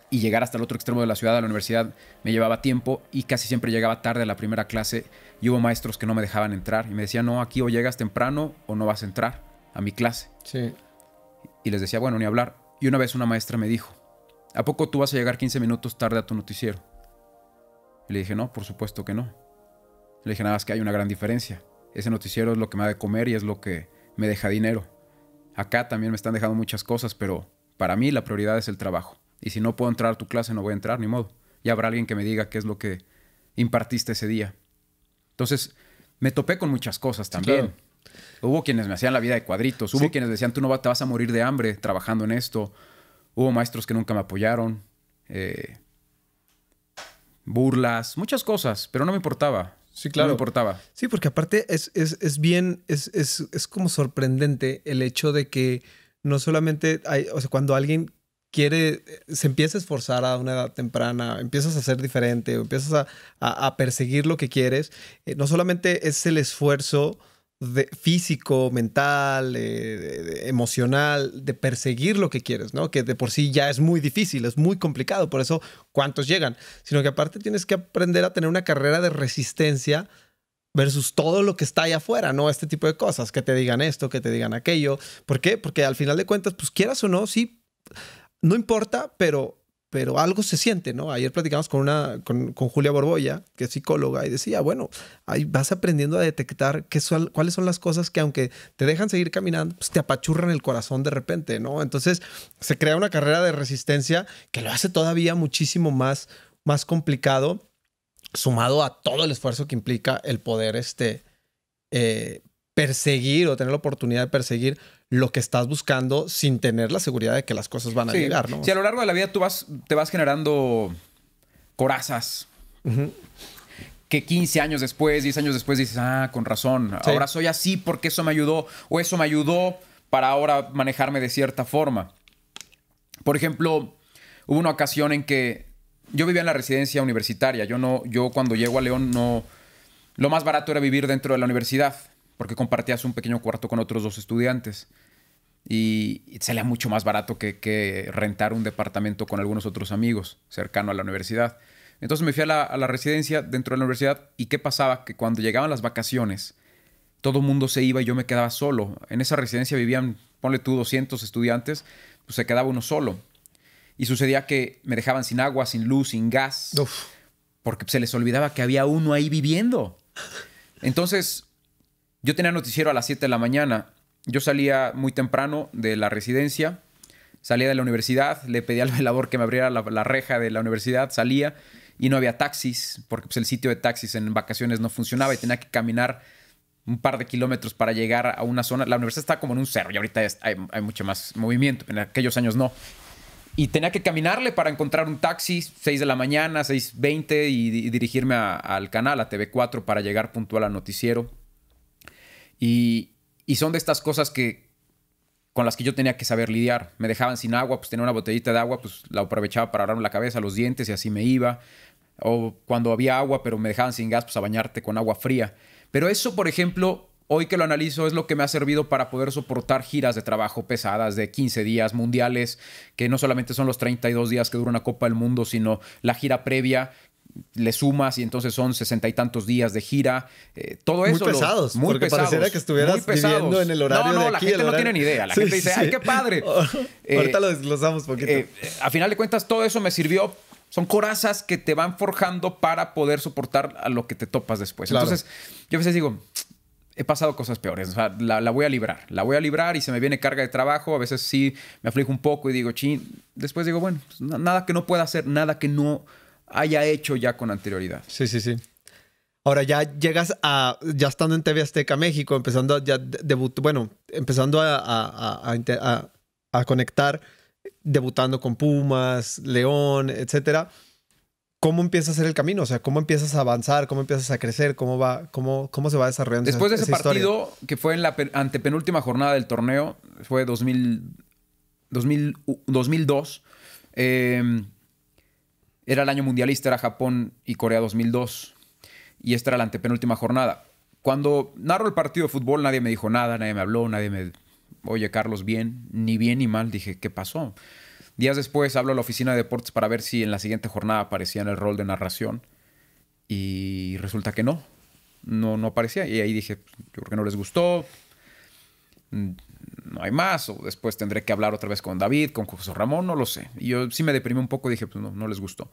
y llegar hasta el otro extremo de la ciudad, a la universidad, me llevaba tiempo y casi siempre llegaba tarde a la primera clase y hubo maestros que no me dejaban entrar y me decían, no, aquí o llegas temprano o no vas a entrar a mi clase. Sí. Y les decía, bueno, ni hablar. Y una vez una maestra me dijo, ¿a poco tú vas a llegar 15 minutos tarde a tu noticiero? le dije, no, por supuesto que no. Le dije, nada, más que hay una gran diferencia. Ese noticiero es lo que me ha de comer y es lo que me deja dinero. Acá también me están dejando muchas cosas, pero para mí la prioridad es el trabajo. Y si no puedo entrar a tu clase, no voy a entrar, ni modo. Ya habrá alguien que me diga qué es lo que impartiste ese día. Entonces, me topé con muchas cosas también. Hubo quienes me hacían la vida de cuadritos, hubo quienes decían, tú no te vas a morir de hambre trabajando en esto. Hubo maestros que nunca me apoyaron, eh, burlas, muchas cosas, pero no me importaba. Sí, claro. me importaba. Sí, porque aparte es, es, es bien, es, como sorprendente el hecho de que no solamente hay, o sea, cuando alguien quiere, eh, se empieza a esforzar a una edad temprana, empiezas a ser diferente, empiezas a, perseguir lo que quieres, eh, no solamente es el esfuerzo de físico, mental, emocional, de perseguir lo que quieres, ¿no? Que de por sí ya es muy difícil, es muy complicado, por eso cuántos llegan, sino que aparte tienes que aprender a tener una carrera de resistencia versus todo lo que está allá afuera, ¿no? Este tipo de cosas, que te digan esto, que te digan aquello. ¿Por qué? Porque al final de cuentas, pues quieras o no, sí, no importa, pero pero algo se siente, ¿no? Ayer platicamos con, una, con, Julia Borboya, que es psicóloga, y decía, bueno, ahí vas aprendiendo a detectar qué son, cuáles son las cosas que aunque te dejan seguir caminando, pues te apachurran el corazón de repente, ¿no? Entonces se crea una carrera de resistencia que lo hace todavía muchísimo más, más complicado, sumado a todo el esfuerzo que implica el poder este, eh, perseguir o tener la oportunidad de perseguir lo que estás buscando sin tener la seguridad de que las cosas van a llegar, ¿no? Si a lo largo de la vida tú vas, te vas generando corazas. Que 15 años después, 10 años después dices, ah, con razón, ahora soy así porque eso me ayudó o eso me ayudó para ahora manejarme de cierta forma. Por ejemplo, hubo una ocasión en que yo vivía en la residencia universitaria. Yo no, yo cuando llego a León no. Lo más barato era vivir dentro de la universidad, porque compartías un pequeño cuarto con otros dos estudiantes y salía mucho más barato que, rentar un departamento con algunos otros amigos cercano a la universidad. Entonces me fui a la, residencia dentro de la universidad y qué pasaba? Que cuando llegaban las vacaciones, todo el mundo se iba y yo me quedaba solo. En esa residencia vivían, ponle tú, 200 estudiantes, pues se quedaba uno solo. Y sucedía que me dejaban sin agua, sin luz, sin gas, porque se les olvidaba que había uno ahí viviendo. Entonces, yo tenía noticiero a las 7 de la mañana yo salía muy temprano de la residencia, salía de la universidad, le pedí al velador que me abriera la, reja de la universidad, salía y no había taxis, porque pues, el sitio de taxis en vacaciones no funcionaba y tenía que caminar un par de kilómetros para llegar a una zona. La universidad está como en un cerro y ahorita hay, mucho más movimiento, en aquellos años no. Y tenía que caminarle para encontrar un taxi, 6 de la mañana, 6.20, y, y dirigirme al canal, a TV4, para llegar puntual al noticiero. Y, y son de estas cosas que con las que yo tenía que saber lidiar. Me dejaban sin agua, pues tenía una botellita de agua, pues la aprovechaba para agarrarme la cabeza, los dientes y así me iba. O cuando había agua, pero me dejaban sin gas, pues a bañarte con agua fría. Pero eso, por ejemplo, hoy que lo analizo, es lo que me ha servido para poder soportar giras de trabajo pesadas de 15 días mundiales, que no solamente son los 32 días que dura una Copa del Mundo, sino la gira previa, le sumas y entonces son sesenta y tantos días de gira. Eh, todo eso. Muy pesados. muy porque pesados, pareciera que estuvieras viviendo en el horario No, no, la gente no tiene ni idea. La gente dice, ¡ay, qué padre! ahorita lo desglosamos poquito. Eh, eh, a final de cuentas, todo eso me sirvió. Son corazas que te van forjando para poder soportar a lo que te topas después. Entonces, yo a veces digo, he pasado cosas peores. O sea, la, voy a librar. La voy a librar y se me viene carga de trabajo. A veces sí me aflijo un poco y digo, ching. Después digo, bueno, pues, nada que no pueda hacer, nada que no haya hecho ya con anterioridad. Sí, sí, sí. Ahora ya llegas a, ya estando en TV Azteca México, empezando a, ya debut, bueno, empezando a, a, conectar, debutando con Pumas, León, etcétera. ¿Cómo empieza a ser el camino? O sea, ¿cómo empiezas a avanzar? ¿Cómo empiezas a crecer? ¿Cómo, va, cómo, cómo se va desarrollando? Después de ese partido, que fue en la antepenúltima jornada del torneo, fue 2000 2002, eh, era el año mundialista, era Japón y Corea 2002. Y esta era la antepenúltima jornada. Cuando narro el partido de fútbol, nadie me dijo nada, nadie me habló, nadie me. Oye, Carlos, bien, ni bien ni mal. Dije, ¿qué pasó? Días después hablo a la oficina de deportes para ver si en la siguiente jornada aparecía en el rol de narración. Y resulta que no. No, no aparecía. Y ahí dije, yo creo que no les gustó no hay más, o después tendré que hablar otra vez con David, con José Ramón, no lo sé. Y yo sí me deprimí un poco, dije, pues no, no les gustó.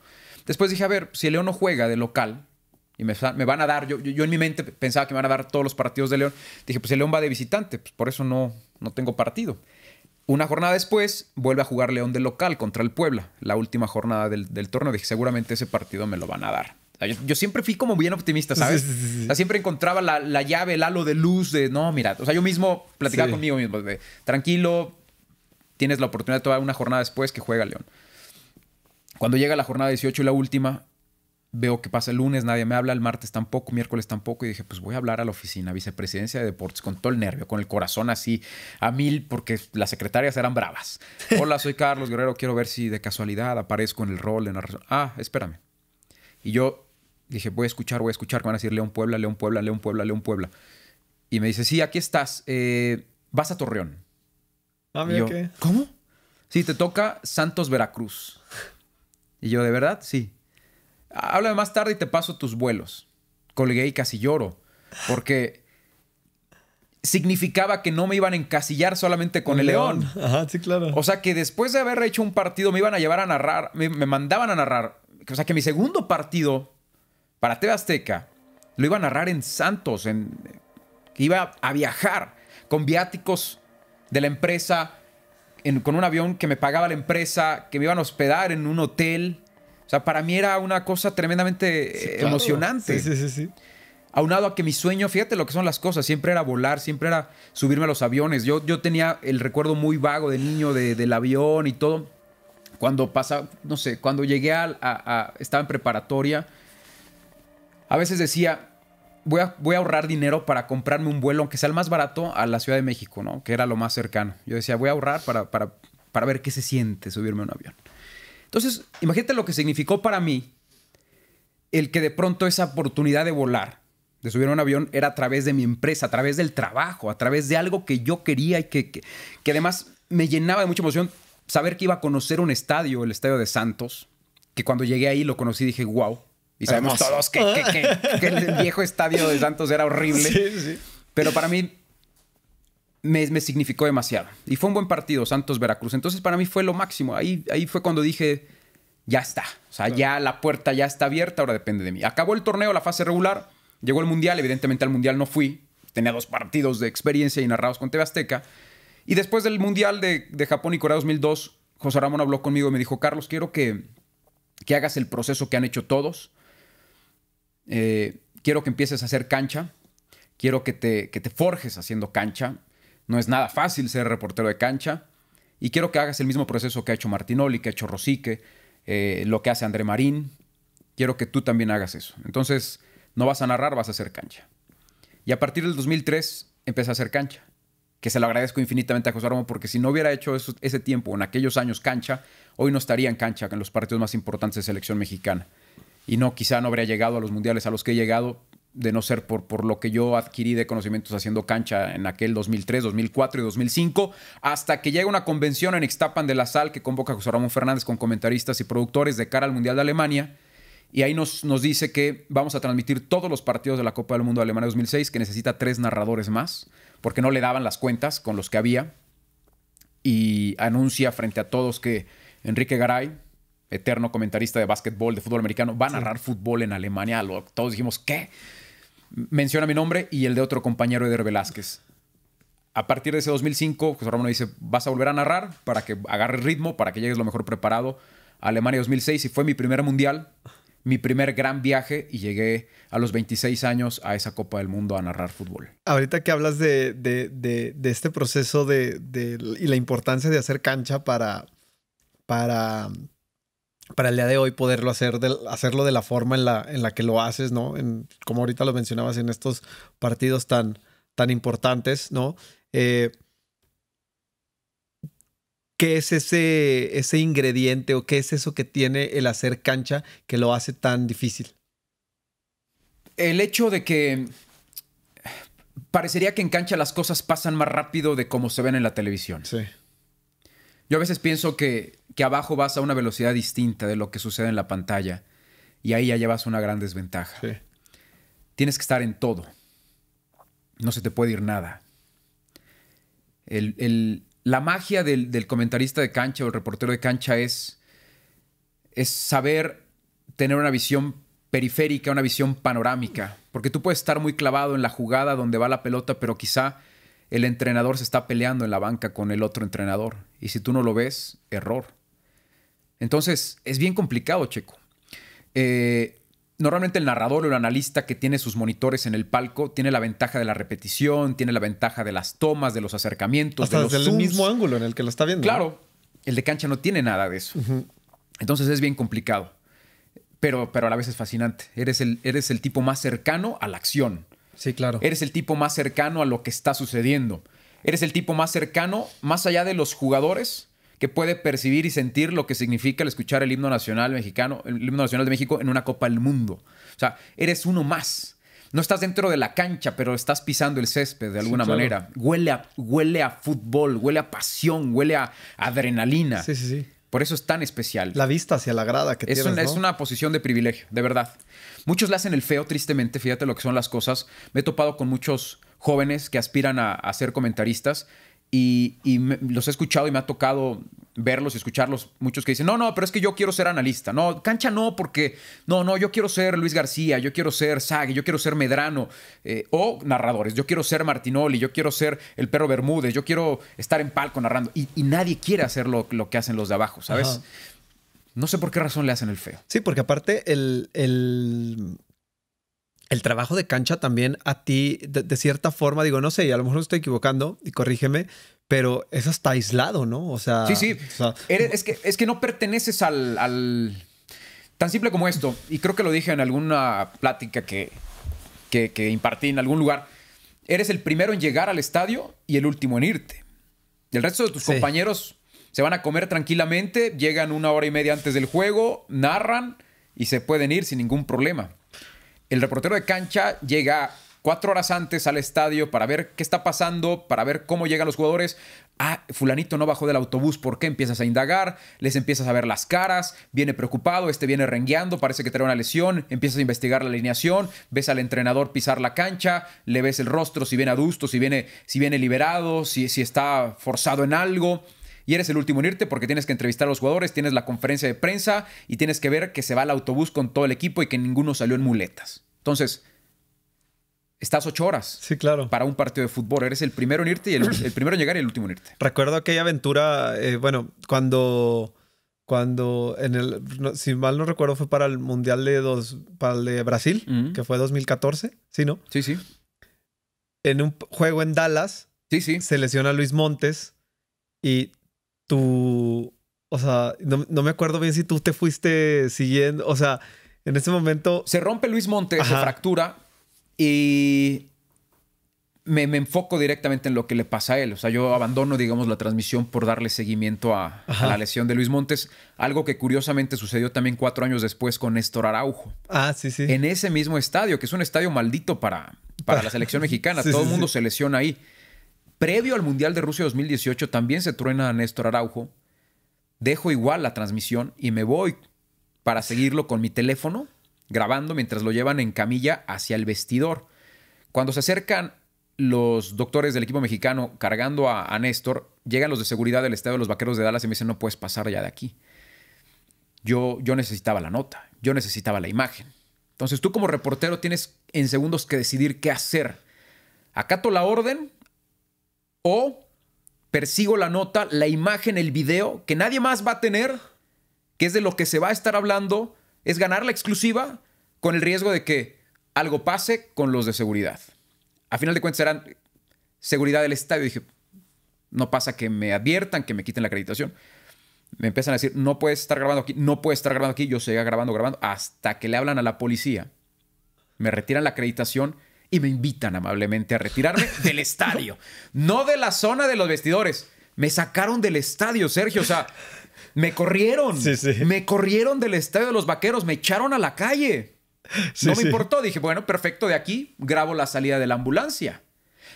Después dije, a ver, si León no juega de local, y me, van a dar, yo, yo, en mi mente pensaba que me van a dar todos los partidos de León, dije, pues el León va de visitante, pues por eso no, no tengo partido. Una jornada después vuelve a jugar León de local contra el Puebla, la última jornada del, del torneo, dije, seguramente ese partido me lo van a dar. Yo, siempre fui como bien optimista, ¿sabes? siempre encontraba la, llave, el halo de luz de, no, mira, o sea, yo mismo platicaba conmigo mismo, tranquilo, tienes la oportunidad de toda una jornada después que juega León. Cuando llega la jornada 18 y la última, veo que pasa el lunes, nadie me habla, el martes tampoco, miércoles tampoco, y dije, pues voy a hablar a la oficina, vicepresidencia de deportes, con todo el nervio, con el corazón así a mil, porque las secretarias eran bravas. Hola, soy Carlos Guerrero, quiero ver si de casualidad aparezco en el rol, en la... Ah, espérame. Y yo dije, voy a escuchar, voy a escuchar, que van a decir León Puebla, León Puebla, León Puebla, León Puebla. Y me dice, sí, aquí estás, eh, vas a Torreón. Ah, mira qué. ¿Cómo? Sí, te toca Santos Veracruz. Y yo, ¿de verdad? Sí. Háblame más tarde y te paso tus vuelos. Colgué y casi lloro, porque significaba que no me iban a encasillar solamente con, el León. Ajá, sí, claro. O sea que después de haber hecho un partido me iban a llevar a narrar, me mandaban a narrar. O sea que mi segundo partido para TV Azteca. Lo iba a narrar en Santos, en, iba a viajar con viáticos de la empresa, con un avión que me pagaba la empresa, que me iban a hospedar en un hotel. O sea, para mí era una cosa tremendamente eh, emocionante. Sí, sí, sí, Aunado a que mi sueño, fíjate lo que son las cosas, siempre era volar, siempre era subirme a los aviones. Yo, yo tenía el recuerdo muy vago de niño del avión y todo. Cuando pasaba, no sé, cuando llegué a estaba en preparatoria, a veces decía, voy a, ahorrar dinero para comprarme un vuelo, aunque sea el más barato, a la Ciudad de México, ¿no? Que era lo más cercano. Yo decía, voy a ahorrar para, para, ver qué se siente subirme a un avión. Entonces, imagínate lo que significó para mí el que de pronto esa oportunidad de volar, de subir a un avión, era a través de mi empresa, a través del trabajo, a través de algo que yo quería y que, que, que además me llenaba de mucha emoción saber que iba a conocer un estadio, el estadio de Santos, que cuando llegué ahí lo conocí y dije, wow, y sabemos todos que, el viejo estadio de Santos era horrible. Pero para mí me, significó demasiado. Y fue un buen partido, Santos-Veracruz. Entonces para mí fue lo máximo. Ahí, ahí fue cuando dije, ya está. O sea, ya la puerta ya está abierta, ahora depende de mí. Acabó el torneo, la fase regular. Llegó el Mundial, evidentemente al Mundial no fui. Tenía dos partidos de experiencia y narrados con TV Azteca. Y después del Mundial de, Japón y Corea 2002, José Ramón habló conmigo y me dijo, Carlos, quiero que, que hagas el proceso que han hecho todos eh, quiero que empieces a hacer cancha, quiero que te, que forjes haciendo cancha. No es nada fácil ser reportero de cancha. Y quiero que hagas el mismo proceso que ha hecho Martinoli, que ha hecho Rosique, eh, lo que hace André Marín. Quiero que tú también hagas eso. Entonces, no vas a narrar, vas a hacer cancha. Y a partir del 2003 empecé a hacer cancha. Que se lo agradezco infinitamente a José Armo, porque si no hubiera hecho ese tiempo, en aquellos años cancha, hoy no estaría en cancha en los partidos más importantes de selección mexicana y no, quizá no habría llegado a los mundiales a los que he llegado, de no ser por, por lo que yo adquirí de conocimientos haciendo cancha en aquel 2003, 2004 y 2005, hasta que llega una convención en Ixtapan de la Sal que convoca a José Ramón Fernández con comentaristas y productores de cara al Mundial de Alemania. Y ahí nos, nos dice que vamos a transmitir todos los partidos de la Copa del Mundo de Alemania 2006, que necesita tres narradores más, porque no le daban las cuentas con los que había. Y anuncia frente a todos que Enrique Garay, eterno comentarista de básquetbol, de fútbol americano, va a narrar fútbol en Alemania. todos dijimos, ¿qué? Menciona mi nombre y el de otro compañero, Eder Velázquez. A partir de ese 2005, José Ramón dice, vas a volver a narrar para que agarre ritmo, para que llegues lo mejor preparado. Alemania 2006 y fue mi primer mundial, mi primer gran viaje y llegué a los 26 años a esa Copa del Mundo a narrar fútbol. Ahorita que hablas de, este proceso de, y la importancia de hacer cancha para, para para el día de hoy poderlo hacer, de, hacerlo de la forma en la, en la que lo haces, ¿no? como ahorita lo mencionabas en estos partidos tan, tan importantes, ¿no? Eh, ¿Qué es ese, ese ingrediente o qué es eso que tiene el hacer cancha que lo hace tan difícil? El hecho de que parecería que en cancha las cosas pasan más rápido de cómo se ven en la televisión. Sí. Yo a veces pienso que abajo vas a una velocidad distinta de lo que sucede en la pantalla y ahí ya llevas una gran desventaja. Tienes que estar en todo. No se te puede ir nada. El, la magia del, comentarista de cancha o el reportero de cancha es, es saber tener una visión periférica, una visión panorámica, porque tú puedes estar muy clavado en la jugada donde va la pelota, pero quizá el entrenador se está peleando en la banca con el otro entrenador. Y si tú no lo ves, error. Entonces, es bien complicado, Checo. Eh, normalmente el narrador o el analista que tiene sus monitores en el palco tiene la ventaja de la repetición, tiene la ventaja de las tomas, de los acercamientos, Hasta de desde el mismo ángulo en el que lo está viendo. Claro, el de cancha no tiene nada de eso. Entonces es bien complicado, pero, pero a la vez es fascinante. Eres el, eres el tipo más cercano a la acción. Sí, claro. Eres el tipo más cercano a lo que está sucediendo. Eres el tipo más cercano, más allá de los jugadores, que puede percibir y sentir lo que significa el escuchar el himno nacional mexicano, el himno nacional de México en una Copa del Mundo. O sea, eres uno más. No estás dentro de la cancha, pero estás pisando el césped de alguna manera. Huele a, huele a fútbol, huele a pasión, huele a adrenalina. Sí, sí, sí. Por eso es tan especial. La vista hacia la grada que es tienes, una, Es una posición de privilegio, de verdad. Muchos le hacen el feo, tristemente. Fíjate lo que son las cosas. Me he topado con muchos jóvenes que aspiran a, a ser comentaristas y, los he escuchado y me ha tocado verlos y escucharlos, muchos que dicen, no, no, pero es que yo quiero ser analista, no, cancha no, porque, no, no, yo quiero ser Luis García, yo quiero ser Sague, yo quiero ser Medrano, eh, o narradores, yo quiero ser Martinoli, yo quiero ser el perro Bermúdez, yo quiero estar en palco narrando, y, nadie quiere hacer lo, que hacen los de abajo, ¿sabes? No sé por qué razón le hacen el feo. Sí, porque aparte el el trabajo de cancha también a ti, de, cierta forma, digo, no sé, y a lo mejor me estoy equivocando y corrígeme, pero es hasta aislado, ¿no? O sea. Sí, sí. es, que, es que no perteneces al, Tan simple como esto, y creo que lo dije en alguna plática que, que, impartí en algún lugar. Eres el primero en llegar al estadio y el último en irte. El resto de tus compañeros se van a comer tranquilamente, llegan una hora y media antes del juego, narran y se pueden ir sin ningún problema. El reportero de cancha llega cuatro horas antes al estadio para ver qué está pasando, para ver cómo llegan los jugadores. Ah, fulanito no bajó del autobús, ¿por qué? Empiezas a indagar, les empiezas a ver las caras, viene preocupado, este viene rengueando, parece que trae una lesión, empiezas a investigar la alineación, ves al entrenador pisar la cancha, le ves el rostro, si viene adusto, si viene, si viene liberado, si, si está forzado en algo y eres el último en irte porque tienes que entrevistar a los jugadores, tienes la conferencia de prensa y tienes que ver que se va el autobús con todo el equipo y que ninguno salió en muletas. Entonces, estás ocho horas. Sí, claro. Para un partido de fútbol. Eres el primero en irte y el, primero en llegar y el último en irte. Recuerdo aquella aventura, eh, bueno, cuando. Cuando en el. si mal no recuerdo, fue para el Mundial de dos. de Brasil, que fue 2014. ¿Sí, no? Sí, sí. En un juego en Dallas. Sí, sí. Se lesiona Luis Montes y tú, o sea, no, me acuerdo bien si tú te fuiste siguiendo, o sea, en ese momento... Se rompe Luis Montes, se fractura y me, enfoco directamente en lo que le pasa a él. O sea, yo abandono, digamos, la transmisión por darle seguimiento a, la lesión de Luis Montes. Algo que curiosamente sucedió también cuatro años después con Néstor Araujo. Ah, sí, sí. En ese mismo estadio, que es un estadio maldito para, para la selección mexicana. Todo el mundo se lesiona ahí. Previo al Mundial de Rusia 2018 también se truena a Néstor Araujo. Dejo igual la transmisión y me voy para seguirlo con mi teléfono, grabando mientras lo llevan en camilla hacia el vestidor. Cuando se acercan los doctores del equipo mexicano cargando a, Néstor, llegan los de seguridad del estado de los Vaqueros de Dallas y me dicen, no puedes pasar ya de aquí. Yo, yo necesitaba la nota, yo necesitaba la imagen. Entonces tú como reportero tienes en segundos que decidir qué hacer. Acato la orden o persigo la nota, la imagen, el video que nadie más va a tener, que es de lo que se va a estar hablando, es ganar la exclusiva con el riesgo de que algo pase con los de seguridad. A final de cuentas eran seguridad del estadio. Dije, no pasa que me adviertan, que me quiten la acreditación. Me empiezan a decir, no puedes estar grabando aquí, no puedes estar grabando aquí. Yo seguía grabando, grabando, hasta que le hablan a la policía. Me retiran la acreditación y me invitan amablemente a retirarme del estadio, no de la zona de los vestidores. Me sacaron del estadio, Sergio. O sea, me corrieron. Sí, sí. Me corrieron del estadio de los vaqueros, me echaron a la calle. no me importó. Dije, bueno, perfecto, de aquí grabo la salida de la ambulancia.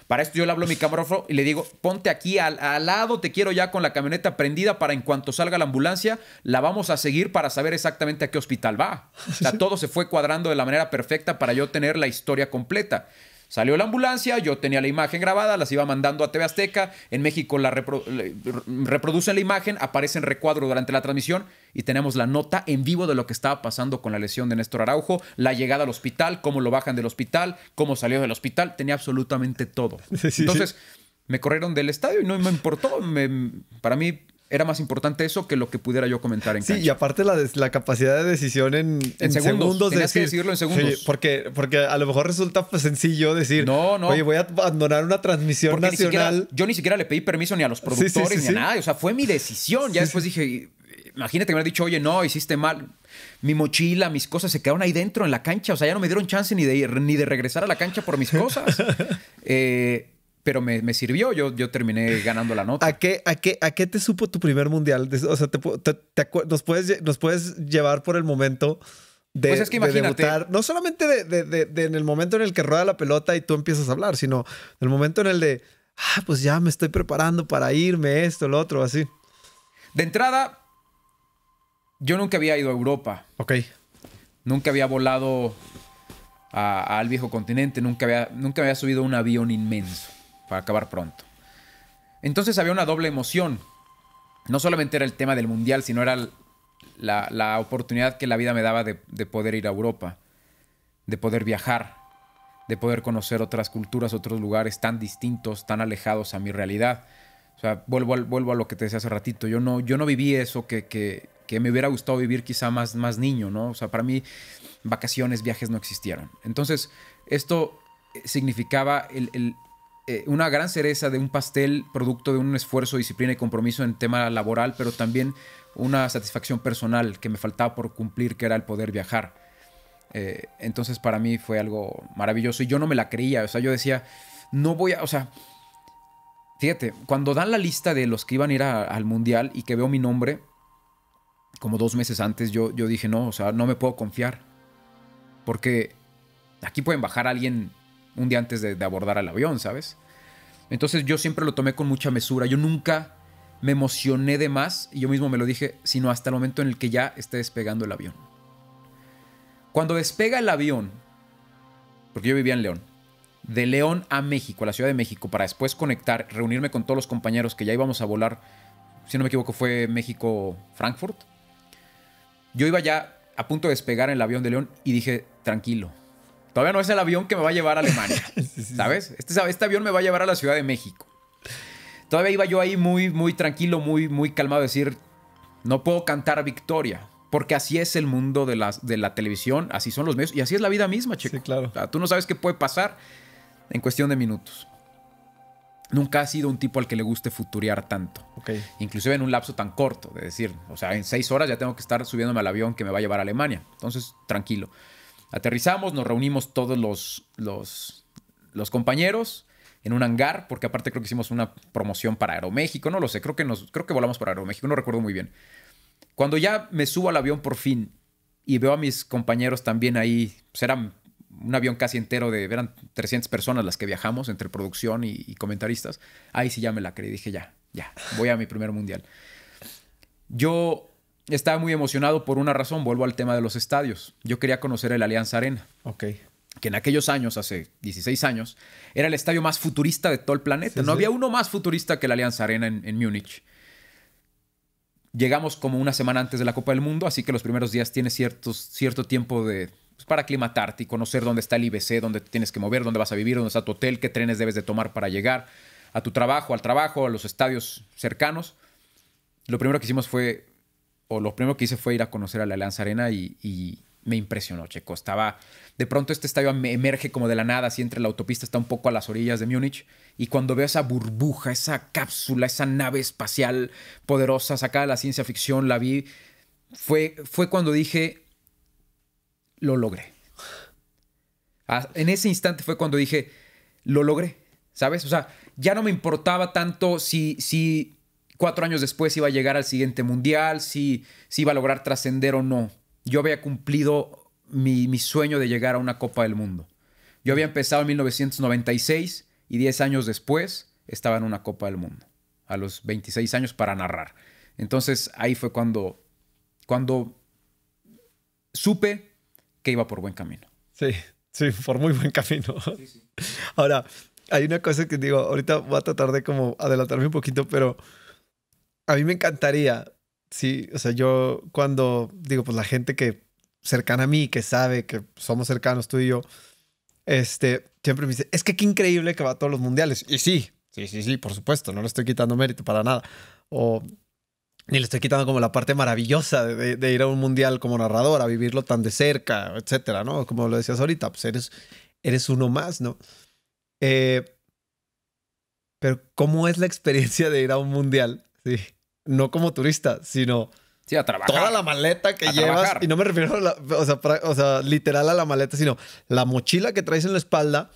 Para esto yo le hablo a mi pues, camarógrafo y le digo, ponte aquí al, al, lado, te quiero ya con la camioneta prendida para en cuanto salga la ambulancia, la vamos a seguir para saber exactamente a qué hospital va. O sea, todo se fue cuadrando de la manera perfecta para yo tener la historia completa. Salió la ambulancia, yo tenía la imagen grabada, las iba mandando a TV Azteca, en México la reproducen la imagen, aparece en recuadro durante la transmisión y tenemos la nota en vivo de lo que estaba pasando con la lesión de Néstor Araujo, la llegada al hospital, cómo lo bajan del hospital, cómo salió del hospital, tenía absolutamente todo. Entonces, me corrieron del estadio y no me importó, para mí era más importante eso que lo que pudiera yo comentar en sí, y aparte la, la, capacidad de decisión en, segundos. Tenías que decirlo en segundos. porque, porque a lo mejor resulta pues, sencillo decir, no, no. oye, voy a abandonar una transmisión nacional. yo ni siquiera le pedí permiso ni a los productores ni a nadie. O sea, fue mi decisión. Ya después dije, imagínate que me hubiera dicho, oye, no, hiciste mal. Mi mochila, mis cosas se quedaron ahí dentro en la cancha. O sea, ya no me dieron chance ni de, ir, ni de regresar a la cancha por mis cosas. eh, pero me, sirvió, yo, yo terminé ganando la nota. ¿A qué, a, ¿A qué te supo tu primer mundial? O sea, nos, puedes, nos puedes llevar por el momento de, pues no solamente de, en el momento en el que rueda la pelota y tú empiezas a hablar, sino el momento en el de, ah, pues ya me estoy preparando para irme, esto, lo otro, así. De entrada, yo nunca había ido a Europa. Ok. Nunca había volado al viejo continente, nunca había, nunca había subido un avión inmenso para acabar pronto. Entonces había una doble emoción. No solamente era el tema del mundial, sino era la, oportunidad que la vida me daba de, poder ir a Europa, de poder viajar, de poder conocer otras culturas, otros lugares tan distintos, tan alejados a mi realidad. O sea, vuelvo, vuelvo a lo que te decía hace ratito. Yo no, yo no viví eso que, que, que, me hubiera gustado vivir quizá más, más niño, ¿no? O sea, para mí vacaciones, viajes no existieron. Entonces, esto significaba el, eh, una gran cereza de un pastel producto de un esfuerzo, disciplina y compromiso en tema laboral, pero también una satisfacción personal que me faltaba por cumplir, que era el poder viajar. Eh, entonces para mí fue algo maravilloso y yo no me la creía, o sea, yo decía, no voy a, o sea, fíjate, cuando dan la lista de los que iban a ir al mundial y que veo mi nombre, como dos meses antes, yo, yo dije, no, o sea, no me puedo confiar, porque aquí pueden bajar a alguien un día antes de, abordar al avión, ¿sabes? Entonces yo siempre lo tomé con mucha mesura. Yo nunca me emocioné de más, y yo mismo me lo dije, sino hasta el momento en el que ya esté despegando el avión. Cuando despega el avión, porque yo vivía en León, de León a México, a la Ciudad de México, para después conectar, reunirme con todos los compañeros que ya íbamos a volar, si no me equivoco fue México-Frankfurt, yo iba ya a punto de despegar en el avión de León y dije, tranquilo, Todavía no es el avión que me va a llevar a Alemania, ¿sabes? Este, este, avión me va a llevar a la Ciudad de México. Todavía iba yo ahí muy, muy tranquilo, muy, muy calmado, decir, no puedo cantar victoria, porque así es el mundo de la, televisión, así son los medios y así es la vida misma, chico. Sí, claro. tú no sabes qué puede pasar en cuestión de minutos. Nunca ha sido un tipo al que le guste futurear tanto. Okay. Inclusive en un lapso tan corto, de decir, o sea, en seis horas ya tengo que estar subiéndome al avión que me va a llevar a Alemania. Entonces, tranquilo. Aterrizamos, nos reunimos todos los, los, los compañeros en un hangar, porque aparte creo que hicimos una promoción para Aeroméxico, no lo sé, creo que, nos, creo que volamos para Aeroméxico, no recuerdo muy bien. Cuando ya me subo al avión por fin y veo a mis compañeros también ahí, pues eran un avión casi entero de, eran 300 personas las que viajamos entre producción y, y comentaristas, ahí sí ya me la creí, dije ya, ya, voy a mi primer mundial. Yo estaba muy emocionado por una razón. Vuelvo al tema de los estadios. Yo quería conocer el Alianza Arena. Ok. Que en aquellos años, hace 16 años, era el estadio más futurista de todo el planeta. no había uno más futurista que el Alianza Arena en, Múnich. Llegamos como una semana antes de la Copa del Mundo, así que los primeros días tienes cierto tiempo de, pues, para aclimatarte y conocer dónde está el IBC, dónde tienes que mover, dónde vas a vivir, dónde está tu hotel, qué trenes debes de tomar para llegar a tu trabajo, al trabajo, a los estadios cercanos. Lo primero que hicimos fue o lo primero que hice fue ir a conocer a la Alianza Arena y, me impresionó, Checo. Estaba, de pronto este estadio em, emerge como de la nada, así entre la autopista, está un poco a las orillas de Múnich, y cuando veo esa burbuja, esa cápsula, esa nave espacial poderosa, sacada de la ciencia ficción, la vi, fue, fue cuando dije, lo logré. Ah, en ese instante fue cuando dije, lo logré, ¿sabes? O sea, ya no me importaba tanto si, si cuatro años después iba a llegar al siguiente mundial, si, si iba a lograr trascender o no. Yo había cumplido mi, sueño de llegar a una Copa del Mundo. Yo había empezado en 1996 y 10 años después estaba en una Copa del Mundo, a los 26 años para narrar. Entonces ahí fue cuando, cuando supe que iba por buen camino. Sí, sí, por muy buen camino. Ahora, hay una cosa que digo, ahorita voy a tratar de como adelantarme un poquito, pero a mí me encantaría, sí, o sea, yo cuando digo, pues la gente que cercana a mí, que sabe que somos cercanos tú y yo, este, siempre me dice, es que qué increíble que va a todos los mundiales. Y sí, sí, sí, sí, por supuesto, no le estoy quitando mérito para nada. O ni le estoy quitando como la parte maravillosa de, ir a un mundial como narrador, a vivirlo tan de cerca, etcétera, ¿no? Como lo decías ahorita, pues eres, eres uno más, ¿no? Eh, pero, ¿cómo es la experiencia de ir a un mundial? Sí no como turista, sino sí, a trabajar, toda la maleta que llevas. Y no me refiero a o, sea, literal a la maleta, sino la mochila que traes en la espalda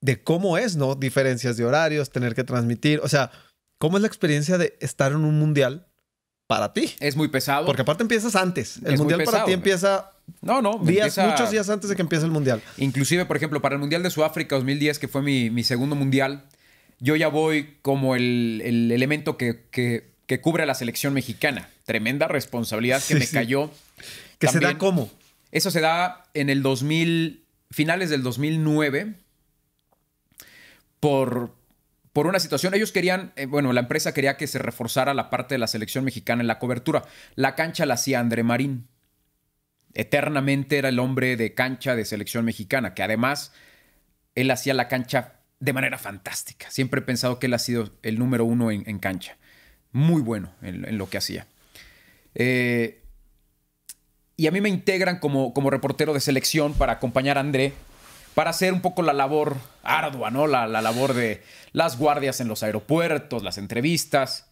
de cómo es, ¿no? Diferencias de horarios, tener que transmitir. O sea, ¿cómo es la experiencia de estar en un mundial para ti? Es muy pesado. Porque aparte empiezas antes. El mundial para ti empieza no, no. Días, Muchos días antes de que empiece el Mundial. Inclusive, por ejemplo, para el Mundial de Sudáfrica 2010, que fue mi, segundo Mundial, yo ya voy como el, el elemento que, que cubre a la selección mexicana. Tremenda responsabilidad que me cayó. ¿Que se da cómo? Eso se da en el 2000, finales del 2009, por, por una situación. Ellos querían, eh, bueno, la empresa quería que se reforzara la parte de la selección mexicana en la cobertura. La cancha la hacía André Marín. Eternamente era el hombre de cancha de selección mexicana, que además él hacía la cancha de manera fantástica. Siempre he pensado que él ha sido el número uno en cancha muy bueno en, lo que hacía. Eh, y a mí me integran como, como reportero de selección para acompañar a André, para hacer un poco la labor ardua, ¿no? La, labor de las guardias en los aeropuertos, las entrevistas,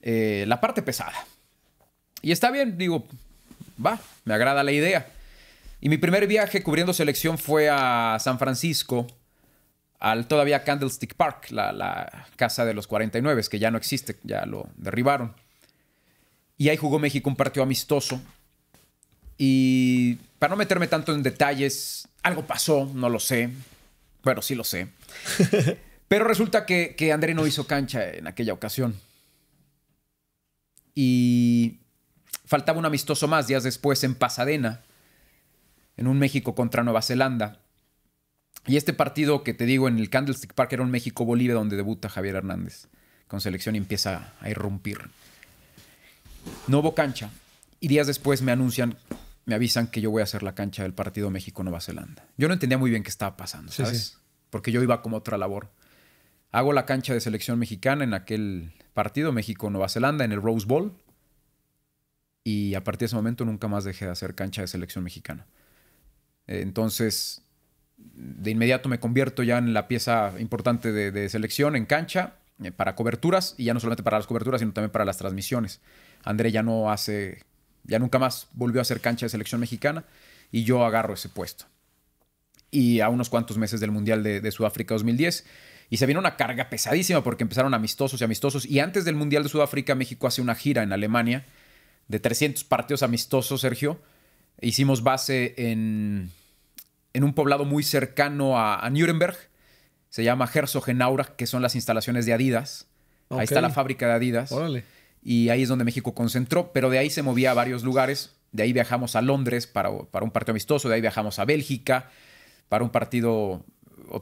eh, la parte pesada. Y está bien, digo, va, me agrada la idea. Y mi primer viaje cubriendo selección fue a San Francisco, al todavía Candlestick Park, la, casa de los 49, que ya no existe, ya lo derribaron. Y ahí jugó México un partido amistoso. Y para no meterme tanto en detalles, algo pasó, no lo sé. Bueno, sí lo sé. Pero resulta que, que André no hizo cancha en aquella ocasión. Y faltaba un amistoso más días después en Pasadena, en un México contra Nueva Zelanda. Y este partido que te digo en el Candlestick Park era un México-Bolivia donde debuta Javier Hernández con selección y empieza a irrumpir. No hubo cancha y días después me anuncian, me avisan que yo voy a hacer la cancha del partido México-Nueva Zelanda. Yo no entendía muy bien qué estaba pasando, ¿sabes? Porque yo iba como otra labor. Hago la cancha de selección mexicana en aquel partido México-Nueva Zelanda en el Rose Bowl y a partir de ese momento nunca más dejé de hacer cancha de selección mexicana. Entonces, de inmediato me convierto ya en la pieza importante de, selección en cancha eh, para coberturas y ya no solamente para las coberturas, sino también para las transmisiones. André ya no hace, ya nunca más volvió a ser cancha de selección mexicana y yo agarro ese puesto. Y a unos cuantos meses del Mundial de, de Sudáfrica 2010. Y se vino una carga pesadísima porque empezaron amistosos y amistosos. Y antes del Mundial de Sudáfrica, México hace una gira en Alemania de 300 partidos amistosos, Sergio. Hicimos base en en un poblado muy cercano a, Nuremberg. Se llama Herzogenaura, que son las instalaciones de Adidas. Ahí está la fábrica de Adidas. Órale. Y ahí es donde México concentró, pero de ahí se movía a varios lugares. De ahí viajamos a Londres para, para un partido amistoso, de ahí viajamos a Bélgica para un partido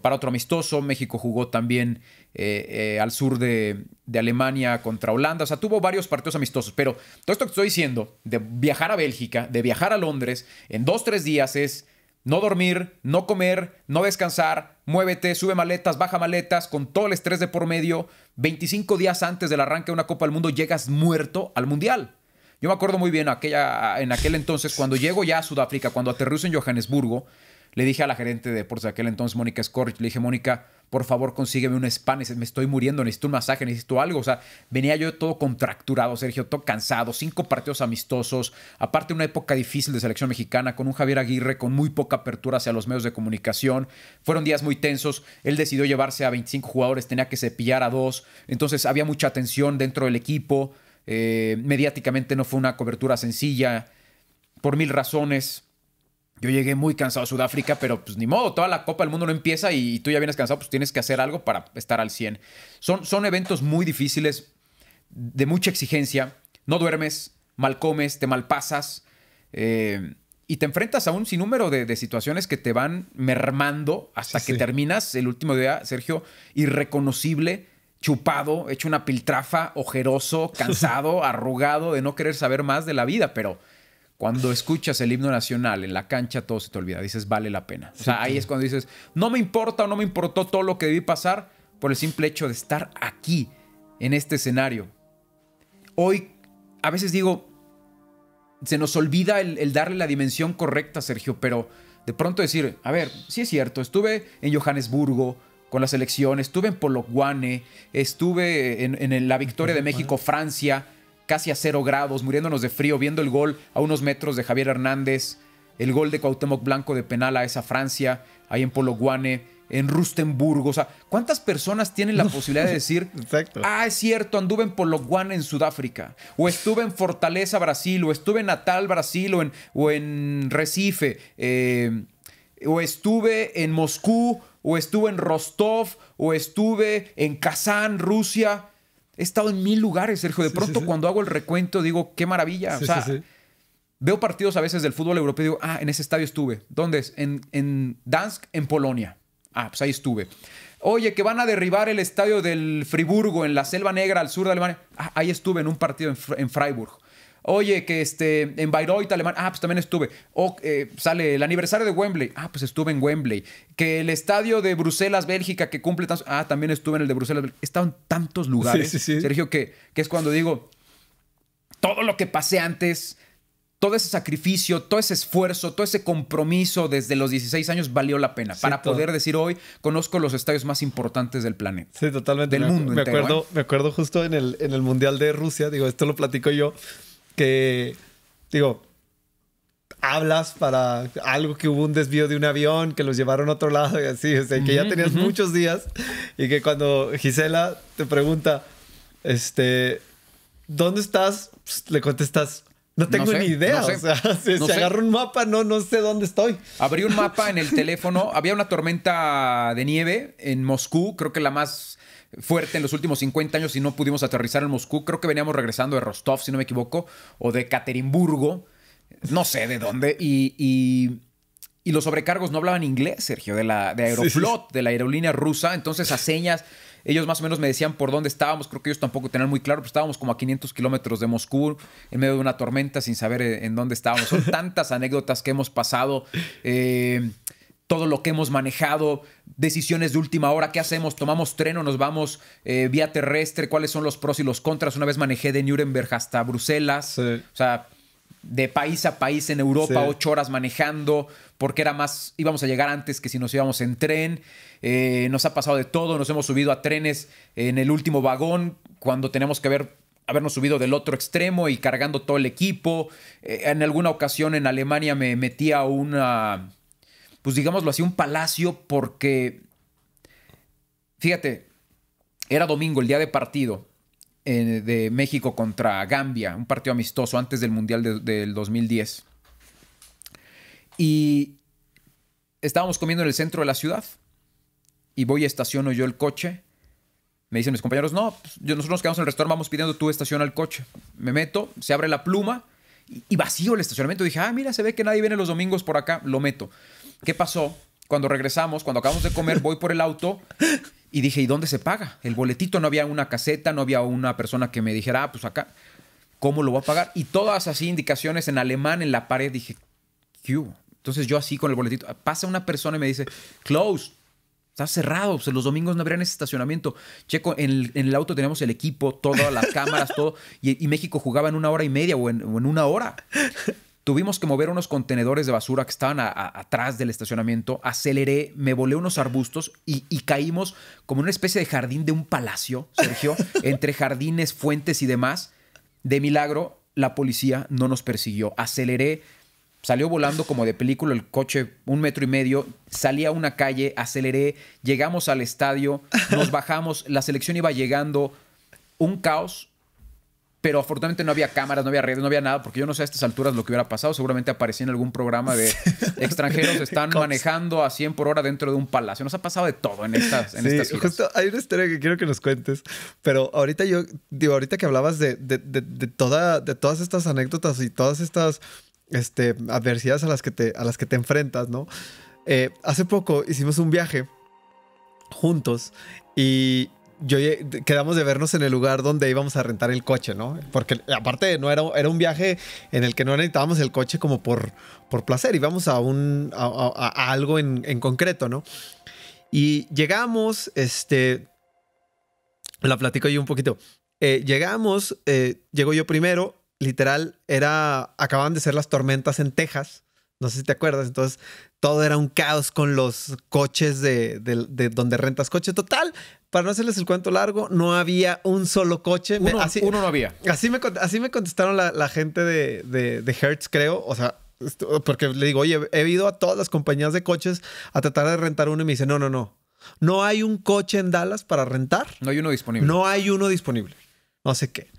para otro amistoso. México jugó también eh, eh, al sur de, Alemania contra Holanda. O sea, tuvo varios partidos amistosos. Pero todo esto que estoy diciendo, de viajar a Bélgica, de viajar a Londres, en dos, tres días es no dormir, no comer, no descansar, muévete, sube maletas, baja maletas, con todo el estrés de por medio, 25 días antes del arranque de una Copa del Mundo llegas muerto al Mundial. Yo me acuerdo muy bien aquella, en aquel entonces, cuando llego ya a Sudáfrica, cuando aterrizo en Johannesburgo, le dije a la gerente de deportes de aquel entonces, Mónica Scorch, le dije, Mónica, por favor consígueme un spam, me estoy muriendo, necesito un masaje, necesito algo. O sea, venía yo todo contracturado, Sergio, todo cansado, cinco partidos amistosos, aparte una época difícil de selección mexicana, con un Javier Aguirre con muy poca apertura hacia los medios de comunicación. Fueron días muy tensos, él decidió llevarse a 25 jugadores, tenía que cepillar a dos, entonces había mucha tensión dentro del equipo, eh, mediáticamente no fue una cobertura sencilla, por mil razones. Yo llegué muy cansado a Sudáfrica, pero pues ni modo, toda la Copa del Mundo no empieza y, tú ya vienes cansado, pues tienes que hacer algo para estar al 100. Son, son eventos muy difíciles, de mucha exigencia. No duermes, mal comes, te malpasas eh, y te enfrentas a un sinnúmero de, de situaciones que te van mermando hasta que terminas el último día, Sergio, irreconocible, chupado, hecho una piltrafa, ojeroso, cansado, arrugado, de no querer saber más de la vida, pero cuando escuchas el himno nacional en la cancha, todo se te olvida. Dices, vale la pena. O ahí es cuando dices, no me importa o no me importó todo lo que debí pasar por el simple hecho de estar aquí, en este escenario. Hoy, a veces digo, se nos olvida el, darle la dimensión correcta, Sergio, pero de pronto decir, a ver, sí es cierto, estuve en Johannesburgo, con la selección, estuve en Polokwane, estuve en, en la victoria de México-Francia, casi a cero grados, muriéndonos de frío, viendo el gol a unos metros de Javier Hernández, el gol de Cuauhtémoc Blanco de penal a esa Francia, ahí en Polo en Rustenburg O sea, ¿cuántas personas tienen la posibilidad de decir, ah, es cierto, anduve en pologuane en Sudáfrica, o estuve en Fortaleza, Brasil, o estuve en Natal, Brasil, o en, o en Recife, eh, o estuve en Moscú, o estuve en Rostov, o estuve en Kazán, Rusia? He estado en mil lugares, Sergio. De pronto, cuando hago el recuento, digo, qué maravilla. o sea, veo partidos a veces del fútbol europeo y digo, ah, en ese estadio estuve. ¿Dónde es? En, en Dansk, en Polonia. Ah, pues ahí estuve. Oye, que van a derribar el estadio del Friburgo en la Selva Negra al sur de Alemania. Ah, ahí estuve en un partido en, Freiburg. Oye, que este, en Bayreuth, Alemania, ah, pues también estuve. O eh, sale el aniversario de Wembley, ah, pues estuve en Wembley. Que el estadio de Bruselas, Bélgica, que cumple tantos, ah, también estuve en el de Bruselas. Estaban tantos lugares, Sergio, que, que es cuando digo, todo lo que pasé antes, todo ese sacrificio, todo ese esfuerzo, todo ese compromiso desde los 16 años valió la pena. para poder decir hoy, conozco los estadios más importantes del planeta. Sí, totalmente. Del me mundo. Me, ¿eh?". acuerdo, me acuerdo justo en el, en el Mundial de Rusia, digo, esto lo platico yo que, digo, hablas para algo que hubo un desvío de un avión, que los llevaron a otro lado y así, o sea, que ya tenías muchos días y que cuando Gisela te pregunta, este, ¿dónde estás? Pues, le contestas, no tengo ni idea. o sea, se, agarró un mapa, no, no sé dónde estoy. Abrí un mapa en el teléfono. Había una tormenta de nieve en Moscú, creo que la más fuerte en los últimos 50 años y no pudimos aterrizar en Moscú. Creo que veníamos regresando de Rostov, si no me equivoco, o de Caterimburgo, no sé de dónde. Y, los sobrecargos no hablaban inglés, Sergio, de, la, Aeroflot, de la aerolínea rusa. Entonces, a señas, ellos más o menos me decían por dónde estábamos. Creo que ellos tampoco tenían muy claro, pero estábamos como a 500 kilómetros de Moscú, en medio de una tormenta, sin saber eh, en dónde estábamos. Son tantas anécdotas que hemos pasado. Eh, todo lo que hemos manejado, decisiones de última hora, qué hacemos, tomamos tren o nos vamos eh, vía terrestre, cuáles son los pros y los contras. Una vez manejé de Nuremberg hasta Bruselas, o sea, de país a país en Europa, ocho horas manejando, porque era más, íbamos a llegar antes que si nos íbamos en tren. Eh, nos ha pasado de todo, nos hemos subido a trenes en el último vagón cuando tenemos que ver habernos subido del otro extremo y cargando todo el equipo. Eh, en alguna ocasión en Alemania me metí a una pues digámoslo así, un palacio porque, fíjate, era domingo, el día de partido eh, de México contra Gambia, un partido amistoso antes del Mundial del 2010. Y estábamos comiendo en el centro de la ciudad y voy, estaciono yo el coche. Me dicen mis compañeros, no, pues, nosotros nos quedamos en el restaurante, vamos pidiendo tú estaciona el coche. Me meto, se abre la pluma y, vacío el estacionamiento. Dije, ah, mira, se ve que nadie viene los domingos por acá, lo meto. ¿Qué pasó? Cuando regresamos, cuando acabamos de comer, voy por el auto y dije, ¿y dónde se paga? El boletito, no había una caseta, no había una persona que me dijera, ah, pues acá, ¿cómo lo voy a pagar? Y todas así indicaciones en alemán en la pared, dije, ¿qué Entonces yo así con el boletito, pasa una persona y me dice, close, está cerrado, pues, los domingos no habría ese estacionamiento. Checo, en el, auto teníamos el equipo, todas las cámaras, todo, y, México jugaba en una hora y media o en, o en una hora. Tuvimos que mover unos contenedores de basura que estaban atrás del estacionamiento. Aceleré, me volé unos arbustos y, caímos como una especie de jardín de un palacio, Sergio, entre jardines, fuentes y demás. De milagro, la policía no nos persiguió. Aceleré, salió volando como de película el coche un metro y medio, salí a una calle, aceleré, llegamos al estadio, nos bajamos, la selección iba llegando, un caos, pero afortunadamente no había cámaras, no había redes, no había nada, porque yo no sé a estas alturas lo que hubiera pasado. Seguramente aparecía en algún programa de extranjeros están manejando a 100 por hora dentro de un palacio. Nos ha pasado de todo en estas, en hay una historia que quiero que nos cuentes, pero ahorita yo, digo, ahorita que hablabas de, de, de, toda, de todas estas anécdotas y todas estas este, adversidades a las que te, a las que te enfrentas, ¿no? Eh, hace poco hicimos un viaje juntos y, yo quedamos de vernos en el lugar donde íbamos a rentar el coche, ¿no? Porque aparte no era, era un viaje en el que no necesitábamos el coche como por, por placer, íbamos a, un, a, algo en, en, concreto, ¿no? Y llegamos, este, la platico yo un poquito, eh, llegamos, eh, llegó yo primero, literal, era, acababan de ser las tormentas en Texas, no sé si te acuerdas, entonces todo era un caos con los coches de, donde rentas coche. Total, para no hacerles el cuento largo, no había un solo coche. Uno, no había. Así me, así me contestaron la, gente de, Hertz, creo. O sea, porque le digo, oye, he ido a todas las compañías de coches a tratar de rentar uno y me dice, no, no, no. No hay un coche en Dallas para rentar. No hay uno disponible. No hay uno disponible. No sé qué.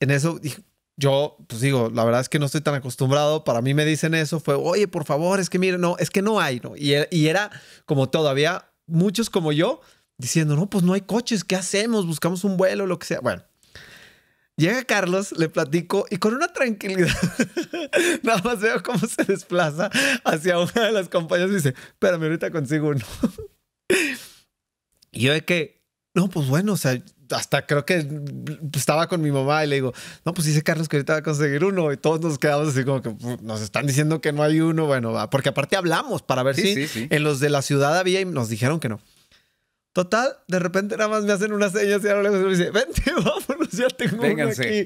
En eso dije, yo, pues digo, la verdad es que no estoy tan acostumbrado. Para mí me dicen eso, fue, oye, por favor, es que mire, no, es que no hay, ¿no? E-, y, era como todavía muchos como yo diciendo, no, pues no hay coches, ¿qué hacemos? Buscamos un vuelo, lo que sea. Bueno, Llega Carlos, le platico y con una tranquilidad, nada más veo cómo se desplaza hacia una de las compañías y dice, espérame, ahorita consigo uno. y yo de que, no, pues bueno, o sea, hasta creo que estaba con mi mamá y le digo, no, pues dice Carlos que ahorita va a conseguir uno y todos nos quedamos así como que pues, nos están diciendo que no hay uno, bueno, porque aparte hablamos para ver si en los de la ciudad había y nos dijeron que no. Total, de repente nada más me hacen unas señas y ahora le digo dice, vente, vámonos, ya tengo uno aquí.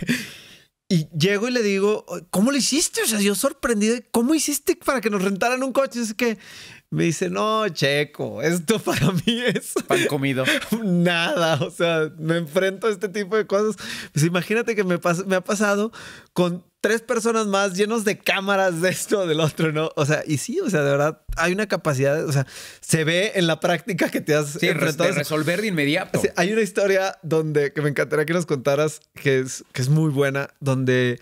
y llego y le digo, ¿cómo lo hiciste? O sea, yo sorprendido, ¿cómo hiciste para que nos rentaran un coche? Es que me dice, no, Checo, esto para mí es... Pan comido. Nada, o sea, me enfrento a este tipo de cosas. Pues imagínate que me, me ha pasado con tres personas más llenos de cámaras de esto, o del otro, ¿no? O sea, y sí, o sea, de verdad, hay una capacidad, o sea, se ve en la práctica que te has sí, De resolver de inmediato. hay una historia donde, que me encantaría que nos contaras, que que es muy buena, donde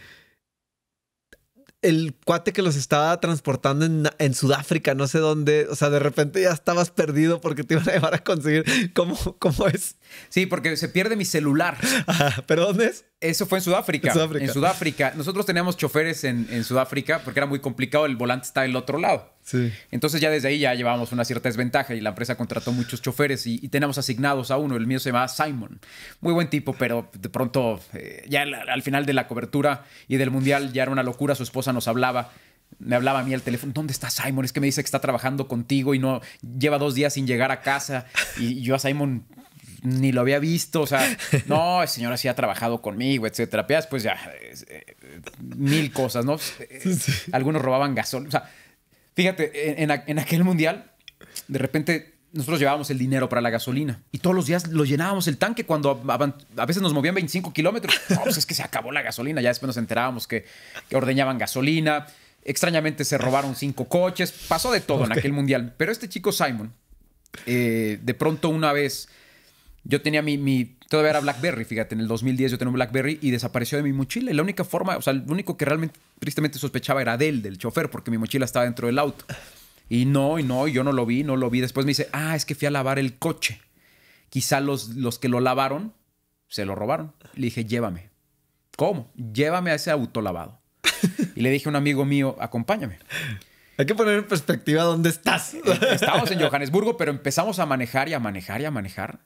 el cuate que los estaba transportando en, Sudáfrica, no sé dónde, o sea, de repente ya estabas perdido porque te iban a llevar a conseguir. ¿Cómo, cómo es? Sí, porque se pierde mi celular. ¿Pero dónde es? Eso fue en Sudáfrica. en Sudáfrica. Nosotros teníamos choferes en, Sudáfrica porque era muy complicado, el volante está del otro lado. Sí. Entonces ya desde ahí ya llevábamos una cierta desventaja y la empresa contrató muchos choferes y, teníamos asignados a uno. El mío se llamaba Simon. Muy buen tipo, pero de pronto eh, ya al, al final de la cobertura y del mundial ya era una locura. Su esposa nos hablaba me hablaba a mí al teléfono, ¿dónde está Simon? Es que me dice que está trabajando contigo y no lleva dos días sin llegar a casa. Y yo a Simon ni lo había visto, o sea, no, el señor así ha trabajado conmigo, etcétera. pues ya, eh, eh, mil cosas, ¿no? Algunos robaban gasolina. o sea, fíjate, en, aquel mundial, de repente nosotros llevábamos el dinero para la gasolina y todos los días lo llenábamos el tanque cuando a, veces nos movían 25 kilómetros. No, pues es que se acabó la gasolina. Ya después nos enterábamos que, ordeñaban gasolina. Extrañamente se robaron cinco coches. Pasó de todo en aquel mundial. Pero este chico Simon, eh, de pronto una vez yo tenía mi, todavía era BlackBerry, fíjate, en el 2010 yo tenía un BlackBerry y desapareció de mi mochila. Y la única forma, o sea, el único que realmente tristemente sospechaba era de él, del chofer, porque mi mochila estaba dentro del auto. Y no, y no, yo no lo vi, no lo vi. Después me dice, ah, es que fui a lavar el coche. Quizá los, los que lo lavaron se lo robaron. Le dije, llévame. ¿Cómo? Llévame a ese auto lavado. Y le dije a un amigo mío, acompáñame. Hay que poner en perspectiva dónde estás. Eh, eh, Estamos en Johannesburgo, pero empezamos a manejar y a manejar y a manejar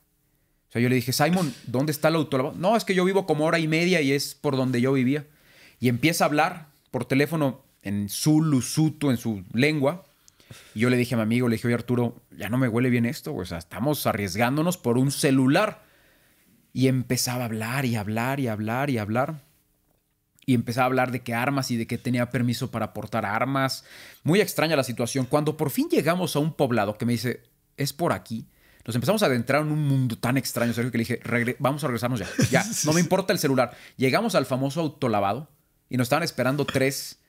sea, yo le dije, Simon, ¿dónde está el autólogo? No, es que yo vivo como hora y media y es por donde yo vivía. Y empieza a hablar por teléfono en su lusuto, en su lengua. Y yo le dije a mi amigo, le dije, oye Arturo, ya no me huele bien esto, o sea, estamos arriesgándonos por un celular. Y empezaba a hablar y hablar y hablar y hablar. Y empezaba a hablar de qué armas y de qué tenía permiso para portar armas. Muy extraña la situación. Cuando por fin llegamos a un poblado que me dice, es por aquí, nos empezamos a adentrar en un mundo tan extraño, Sergio, que le dije, vamos a regresarnos ya. Ya, no me importa el celular. Llegamos al famoso autolavado y nos estaban esperando tres...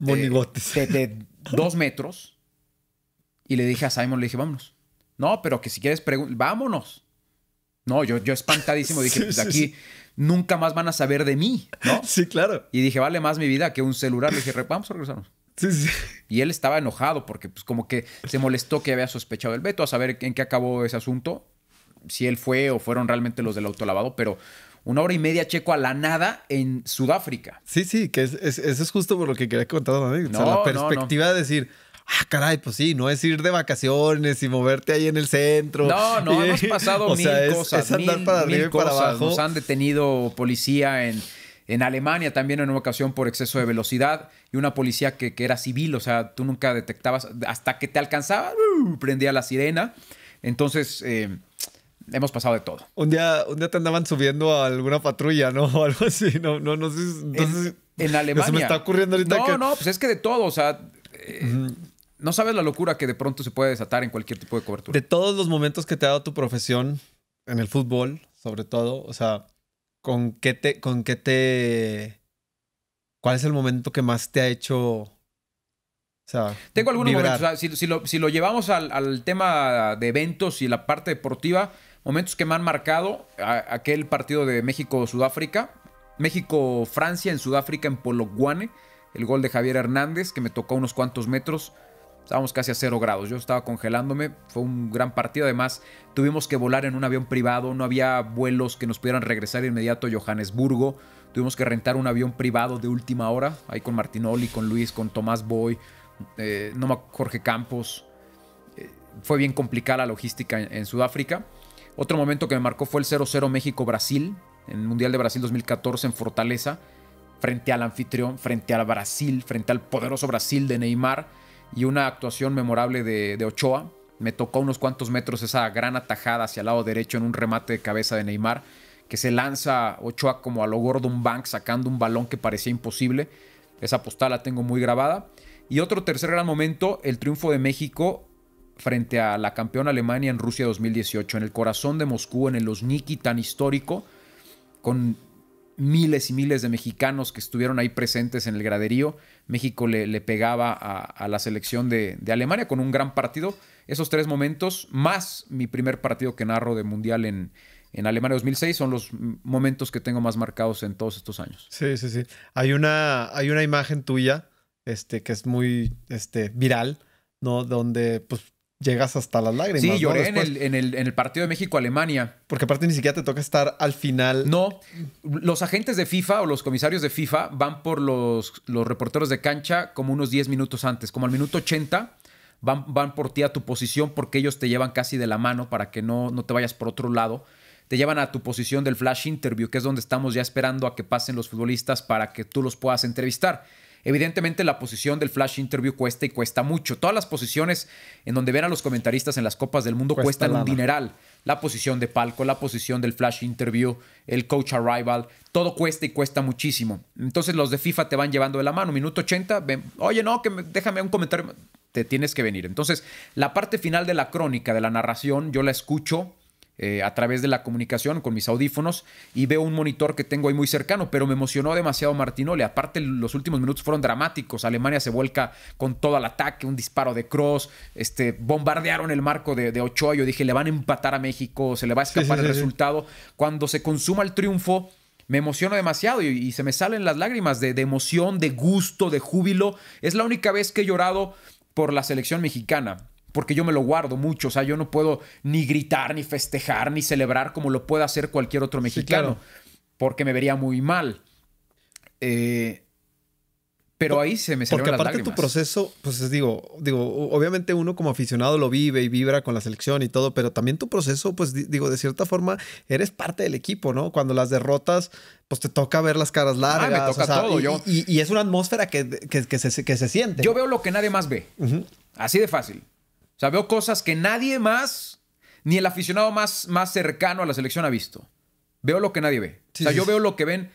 Eh, Monigotes. de, dos metros. Y le dije a Simon, le dije, vámonos. No, pero que si quieres, vámonos. No, yo, yo espantadísimo dije, pues aquí nunca más van a saber de mí, ¿no? Sí, claro. Y dije, vale más mi vida que un celular. Le dije, vamos a regresarnos. Y él estaba enojado porque pues como que se molestó que había sospechado el veto, a saber en qué acabó ese asunto, si él fue o fueron realmente los del autolavado, pero una hora y media checo a la nada en Sudáfrica. Sí, sí, que es, eso es justo por lo que quería contar, o sea, la perspectiva de decir, ah, caray, pues sí, no es ir de vacaciones y moverte ahí en el centro. No, no, hemos pasado mil cosas. Es, andar para arriba y para abajo. Nos han detenido policía en en Alemania también en una ocasión por exceso de velocidad y una policía que, era civil, o sea, tú nunca detectabas, hasta que te alcanzaba, ¡uh! prendía la sirena. Entonces, eh, hemos pasado de todo. Un día, un día te andaban subiendo a alguna patrulla, ¿no? O algo así, no, no, no sé. Entonces en, Alemania. Se me está ocurriendo ahorita No, no, pues es que de todo, o sea... Eh, no sabes la locura que de pronto se puede desatar en cualquier tipo de cobertura. De todos los momentos que te ha dado tu profesión, en el fútbol, sobre todo, o sea, ¿Con qué te, con qué te, cuál es el momento que más te ha hecho o sea, Tengo algunos momentos, si, lo, llevamos al, tema de eventos y la parte deportiva, momentos que me han marcado, aquel partido de México-Sudáfrica, México-Francia en Sudáfrica en Guane, el gol de Javier Hernández que me tocó unos cuantos metros, Estábamos casi a cero grados, yo estaba congelándome, fue un gran partido. Además, tuvimos que volar en un avión privado, no había vuelos que nos pudieran regresar de inmediato a Johannesburgo. Tuvimos que rentar un avión privado de última hora, ahí con Martinoli, con Luis, con Tomás Boy, eh, no, Jorge Campos. Eh, fue bien complicada la logística en, en Sudáfrica. Otro momento que me marcó fue el 0-0 México-Brasil, en el Mundial de Brasil 2014 en Fortaleza, frente al anfitrión, frente al Brasil, frente al poderoso Brasil de Neymar y una actuación memorable de, Ochoa. Me tocó unos cuantos metros esa gran atajada hacia el lado derecho en un remate de cabeza de Neymar, que se lanza Ochoa como a lo un Bank sacando un balón que parecía imposible. Esa postal la tengo muy grabada. Y otro tercer gran momento, el triunfo de México frente a la campeona Alemania en Rusia 2018, en el corazón de Moscú, en el Osniki tan histórico, con miles y miles de mexicanos que estuvieron ahí presentes en el graderío. México le, le pegaba a, la selección de, Alemania con un gran partido. Esos tres momentos, más mi primer partido que narro de Mundial en, en Alemania 2006, son los momentos que tengo más marcados en todos estos años. Sí, sí, sí. Hay una, hay una imagen tuya este, que es muy este, viral, ¿no? Donde pues, llegas hasta las lágrimas. Sí, lloré en, el, en, el, partido de México-Alemania. Porque aparte ni siquiera te toca estar al final. No, los agentes de FIFA o los comisarios de FIFA van por los, reporteros de cancha como unos 10 minutos antes, como al minuto 80. Van, por ti a tu posición porque ellos te llevan casi de la mano para que no, no te vayas por otro lado te llevan a tu posición del flash interview, que es donde estamos ya esperando a que pasen los futbolistas para que tú los puedas entrevistar. Evidentemente la posición del flash interview cuesta y cuesta mucho. Todas las posiciones en donde ven a los comentaristas en las Copas del Mundo cuestan un dineral. La posición de palco, la posición del flash interview, el coach arrival, todo cuesta y cuesta muchísimo. Entonces los de FIFA te van llevando de la mano. Minuto 80, ven, oye, no, que déjame un comentario. Te tienes que venir. Entonces, la parte final de la crónica, de la narración, yo la escucho eh, a través de la comunicación con mis audífonos y veo un monitor que tengo ahí muy cercano, pero me emocionó demasiado Martinole Aparte, los últimos minutos fueron dramáticos. Alemania se vuelca con todo el ataque, un disparo de cross, este, bombardearon el marco de, de Ochoa. Yo dije, le van a empatar a México, se le va a escapar el resultado. Cuando se consuma el triunfo, me emociono demasiado y, se me salen las lágrimas de, de, emoción, de gusto, de júbilo. Es la única vez que he llorado por la selección mexicana porque yo me lo guardo mucho, o sea, yo no puedo ni gritar, ni festejar, ni celebrar como lo puede hacer cualquier otro mexicano, porque me vería muy mal. Eh, pero ahí se me Porque aparte tu proceso, pues digo, digo, obviamente uno como aficionado lo vive y vibra con la selección y todo, pero también tu proceso, pues digo, de cierta forma eres parte del equipo, ¿no? Cuando las derrotas, pues te toca ver las caras ah, largas. me toca y, yo... y, es una atmósfera que, que, se, siente. Yo veo lo que nadie más ve. Así de fácil. O sea, veo cosas que nadie más, ni el aficionado más, más cercano a la selección ha visto. Veo lo que nadie ve. o sea, yo veo lo que ven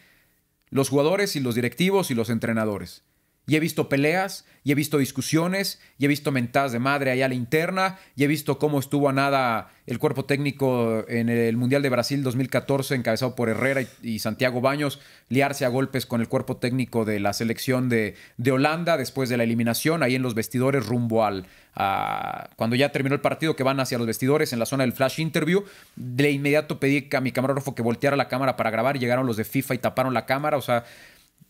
los jugadores y los directivos y los entrenadores. Y he visto peleas, y he visto discusiones, y he visto mentadas de madre ahí a la interna, y he visto cómo estuvo a nada el cuerpo técnico en el Mundial de Brasil 2014, encabezado por Herrera y, Santiago Baños, liarse a golpes con el cuerpo técnico de la selección de, Holanda después de la eliminación, ahí en los vestidores rumbo al... cuando ya terminó el partido, que van hacia los vestidores en la zona del flash interview, de inmediato pedí a mi camarógrafo que volteara la cámara para grabar, y llegaron los de FIFA y taparon la cámara, o sea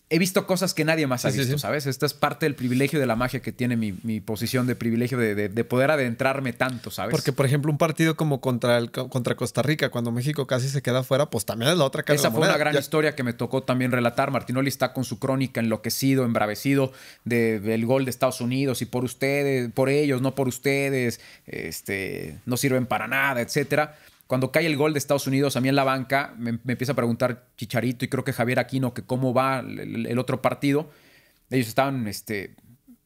he visto cosas que nadie más ha visto, ¿sabes? Esta es parte del privilegio de la magia que tiene mi, posición de privilegio de, poder adentrarme tanto, ¿sabes? Porque, por ejemplo, un partido como contra, el, contra Costa Rica, cuando México casi se queda fuera, pues también es la otra cara. Esa de la fue una gran historia que me tocó también relatar. Martinoli está con su crónica enloquecido, embravecido del gol de Estados Unidos y por ustedes, por ellos, no por ustedes, este, no sirven para nada, etcétera cuando cae el gol de Estados Unidos, a mí en la banca me, empieza a preguntar Chicharito y creo que Javier Aquino que cómo va el, otro partido. Ellos estaban este,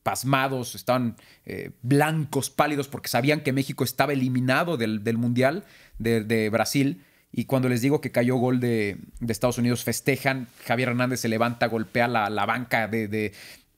pasmados, estaban eh, blancos, pálidos, porque sabían que México estaba eliminado del, Mundial de, Brasil. Y cuando les digo que cayó gol de, Estados Unidos, festejan. Javier Hernández se levanta, golpea la, la banca de,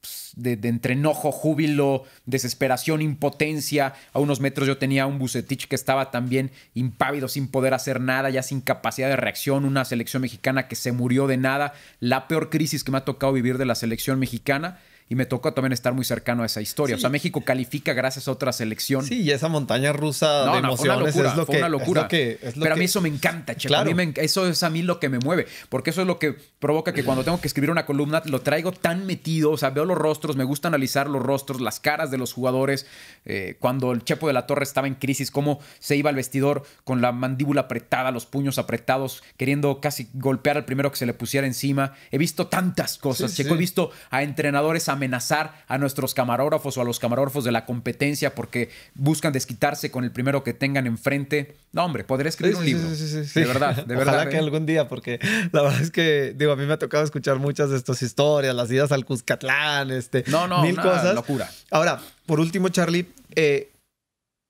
pues, de, entre enojo, júbilo, desesperación, impotencia. A unos metros yo tenía un Bucetich que estaba también impávido, sin poder hacer nada, ya sin capacidad de reacción. Una selección mexicana que se murió de nada. La peor crisis que me ha tocado vivir de la selección mexicana y me tocó también estar muy cercano a esa historia. O sea, México califica gracias a otra selección. Sí, y esa montaña rusa de emociones es Una locura. que, Pero a mí eso me encanta, Checo. A mí eso es a mí lo que me mueve, porque eso es lo que provoca que cuando tengo que escribir una columna lo traigo tan metido, o sea, veo los rostros, me gusta analizar los rostros, las caras de los jugadores, eh, cuando el Chepo de la Torre estaba en crisis, cómo se iba al vestidor con la mandíbula apretada, los puños apretados, queriendo casi golpear al primero que se le pusiera encima. He visto tantas cosas, he visto a entrenadores a amenazar a nuestros camarógrafos o a los camarógrafos de la competencia porque buscan desquitarse con el primero que tengan enfrente. No, hombre, podría escribir un libro. Sí, sí, de verdad, de Ojalá verdad. que ¿eh? algún día, porque la verdad es que, digo, a mí me ha tocado escuchar muchas de estas historias, las idas al Cuscatlán, este, no, no, mil cosas. locura. Ahora, por último, Charlie, eh,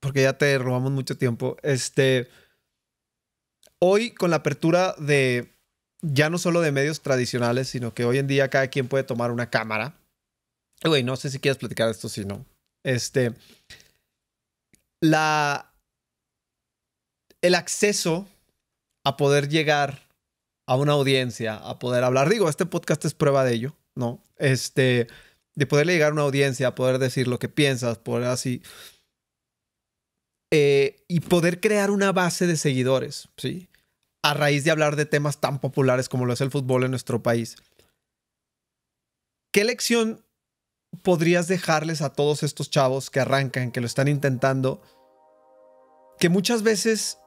porque ya te robamos mucho tiempo, este, hoy con la apertura de ya no solo de medios tradicionales, sino que hoy en día cada quien puede tomar una cámara Güey, no sé si quieres platicar esto, si no. Este. La. El acceso a poder llegar a una audiencia, a poder hablar. Digo, este podcast es prueba de ello, ¿no? Este. De poder llegar a una audiencia, poder decir lo que piensas, poder así. Eh, y poder crear una base de seguidores, ¿sí? A raíz de hablar de temas tan populares como lo es el fútbol en nuestro país. ¿Qué lección podrías dejarles a todos estos chavos que arrancan, que lo están intentando? Que muchas veces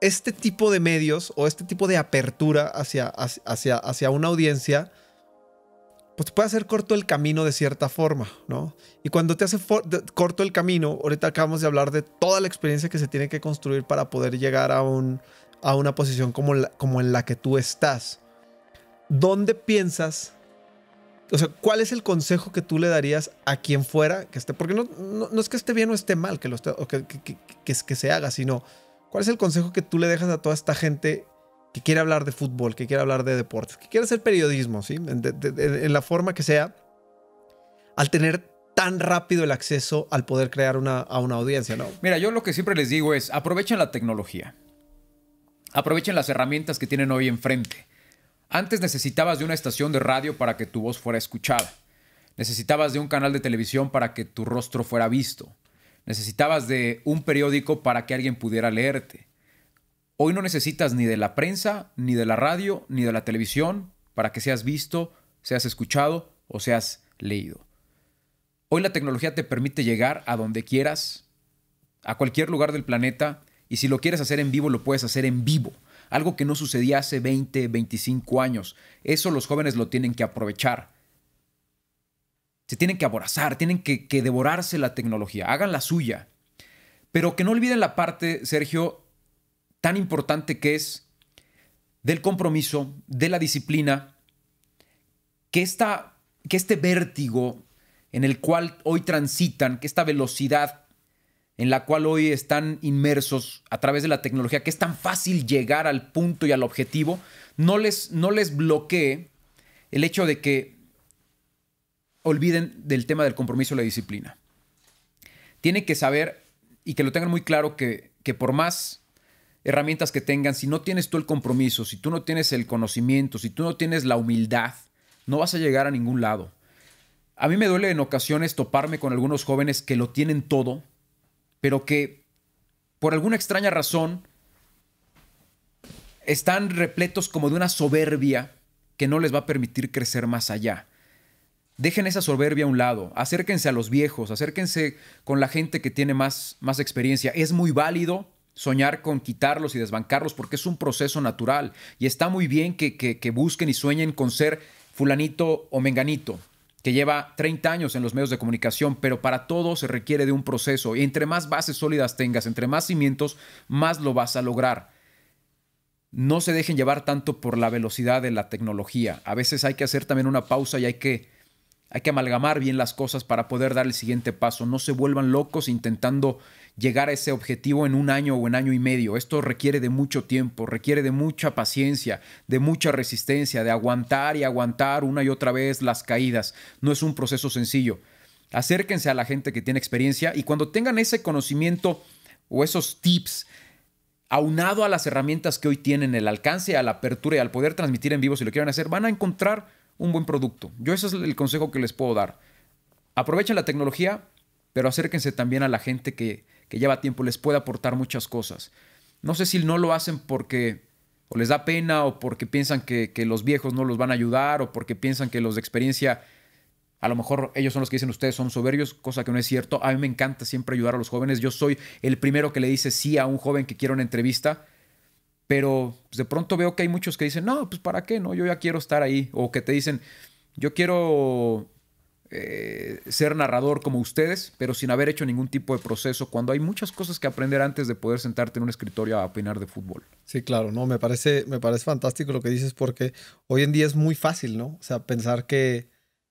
este tipo de medios o este tipo de apertura hacia, hacia, hacia una audiencia, pues puede hacer corto el camino de cierta forma, ¿no? Y cuando te hace corto el camino, ahorita acabamos de hablar de toda la experiencia que se tiene que construir para poder llegar a, un, a una posición como, como en la que tú estás. ¿Dónde piensas o sea, ¿cuál es el consejo que tú le darías a quien fuera que esté? Porque no, no, es que esté bien o esté mal que, lo que, que, se haga, sino ¿cuál es el consejo que tú le dejas a toda esta gente que quiere hablar de fútbol, que quiere hablar de deportes, que quiere hacer periodismo, ¿sí? En, la forma que sea, al tener tan rápido el acceso al poder crear una, a una audiencia, ¿no? Mira, yo lo que siempre les digo es, aprovechen la tecnología. Aprovechen las herramientas que tienen hoy enfrente. Antes necesitabas de una estación de radio para que tu voz fuera escuchada. Necesitabas de un canal de televisión para que tu rostro fuera visto. Necesitabas de un periódico para que alguien pudiera leerte. Hoy no necesitas ni de la prensa, ni de la radio, ni de la televisión para que seas visto, seas escuchado o seas leído. Hoy la tecnología te permite llegar a donde quieras, a cualquier lugar del planeta, y si lo quieres hacer en vivo, lo puedes hacer en vivo algo que no sucedía hace 20, 25 años. Eso los jóvenes lo tienen que aprovechar. Se tienen que aborazar, tienen que, que devorarse la tecnología, hagan la suya. Pero que no olviden la parte, Sergio, tan importante que es del compromiso, de la disciplina, que, esta, que este vértigo en el cual hoy transitan, que esta velocidad en la cual hoy están inmersos a través de la tecnología, que es tan fácil llegar al punto y al objetivo, no les, no les bloquee el hecho de que olviden del tema del compromiso y la disciplina. Tienen que saber y que lo tengan muy claro que, que por más herramientas que tengan, si no tienes tú el compromiso, si tú no tienes el conocimiento, si tú no tienes la humildad, no vas a llegar a ningún lado. A mí me duele en ocasiones toparme con algunos jóvenes que lo tienen todo, pero que por alguna extraña razón están repletos como de una soberbia que no les va a permitir crecer más allá. Dejen esa soberbia a un lado, acérquense a los viejos, acérquense con la gente que tiene más, experiencia. Es muy válido soñar con quitarlos y desbancarlos porque es un proceso natural y está muy bien que, que busquen y sueñen con ser fulanito o menganito, que lleva 30 años en los medios de comunicación, pero para todo se requiere de un proceso. Y entre más bases sólidas tengas, entre más cimientos, más lo vas a lograr. No se dejen llevar tanto por la velocidad de la tecnología. A veces hay que hacer también una pausa y hay que, hay que amalgamar bien las cosas para poder dar el siguiente paso. No se vuelvan locos intentando llegar a ese objetivo en un año o en año y medio. Esto requiere de mucho tiempo, requiere de mucha paciencia, de mucha resistencia, de aguantar y aguantar una y otra vez las caídas. No es un proceso sencillo. Acérquense a la gente que tiene experiencia y cuando tengan ese conocimiento o esos tips aunado a las herramientas que hoy tienen, el alcance, a la apertura y al poder transmitir en vivo si lo quieren hacer, van a encontrar un buen producto. Yo ese es el consejo que les puedo dar. Aprovechen la tecnología, pero acérquense también a la gente que que lleva tiempo les puede aportar muchas cosas. No sé si no lo hacen porque o les da pena o porque piensan que, los viejos no los van a ayudar o porque piensan que los de experiencia, a lo mejor ellos son los que dicen ustedes son soberbios, cosa que no es cierto. A mí me encanta siempre ayudar a los jóvenes. Yo soy el primero que le dice sí a un joven que quiere una entrevista, pero pues, de pronto veo que hay muchos que dicen, no, pues para qué, no, yo ya quiero estar ahí. O que te dicen, yo quiero eh, ser narrador como ustedes, pero sin haber hecho ningún tipo de proceso, cuando hay muchas cosas que aprender antes de poder sentarte en un escritorio a opinar de fútbol. Sí, claro, no, me parece, me parece fantástico lo que dices porque hoy en día es muy fácil, ¿no? O sea, pensar que,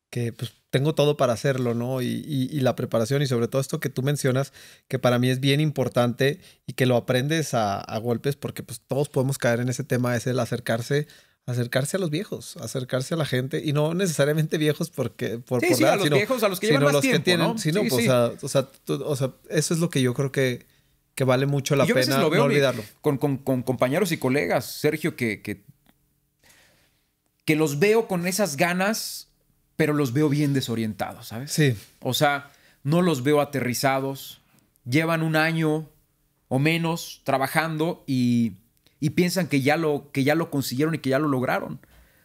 que pues, tengo todo para hacerlo, ¿no? Y, la preparación y sobre todo esto que tú mencionas, que para mí es bien importante y que lo aprendes a, a golpes porque pues todos podemos caer en ese tema, es el acercarse acercarse a los viejos, acercarse a la gente y no necesariamente viejos porque por, sí, a los viejos, a los que llevan más tiempo, tienen, sino, pues, o, sea, eso es lo que yo creo que, que vale mucho la pena no olvidarlo. Con, con, compañeros y colegas, Sergio, que, que, que los veo con esas ganas, pero los veo bien desorientados, ¿sabes? Sí. O sea, no los veo aterrizados, llevan un año o menos trabajando y y piensan que ya lo, que ya lo consiguieron y que ya lo lograron.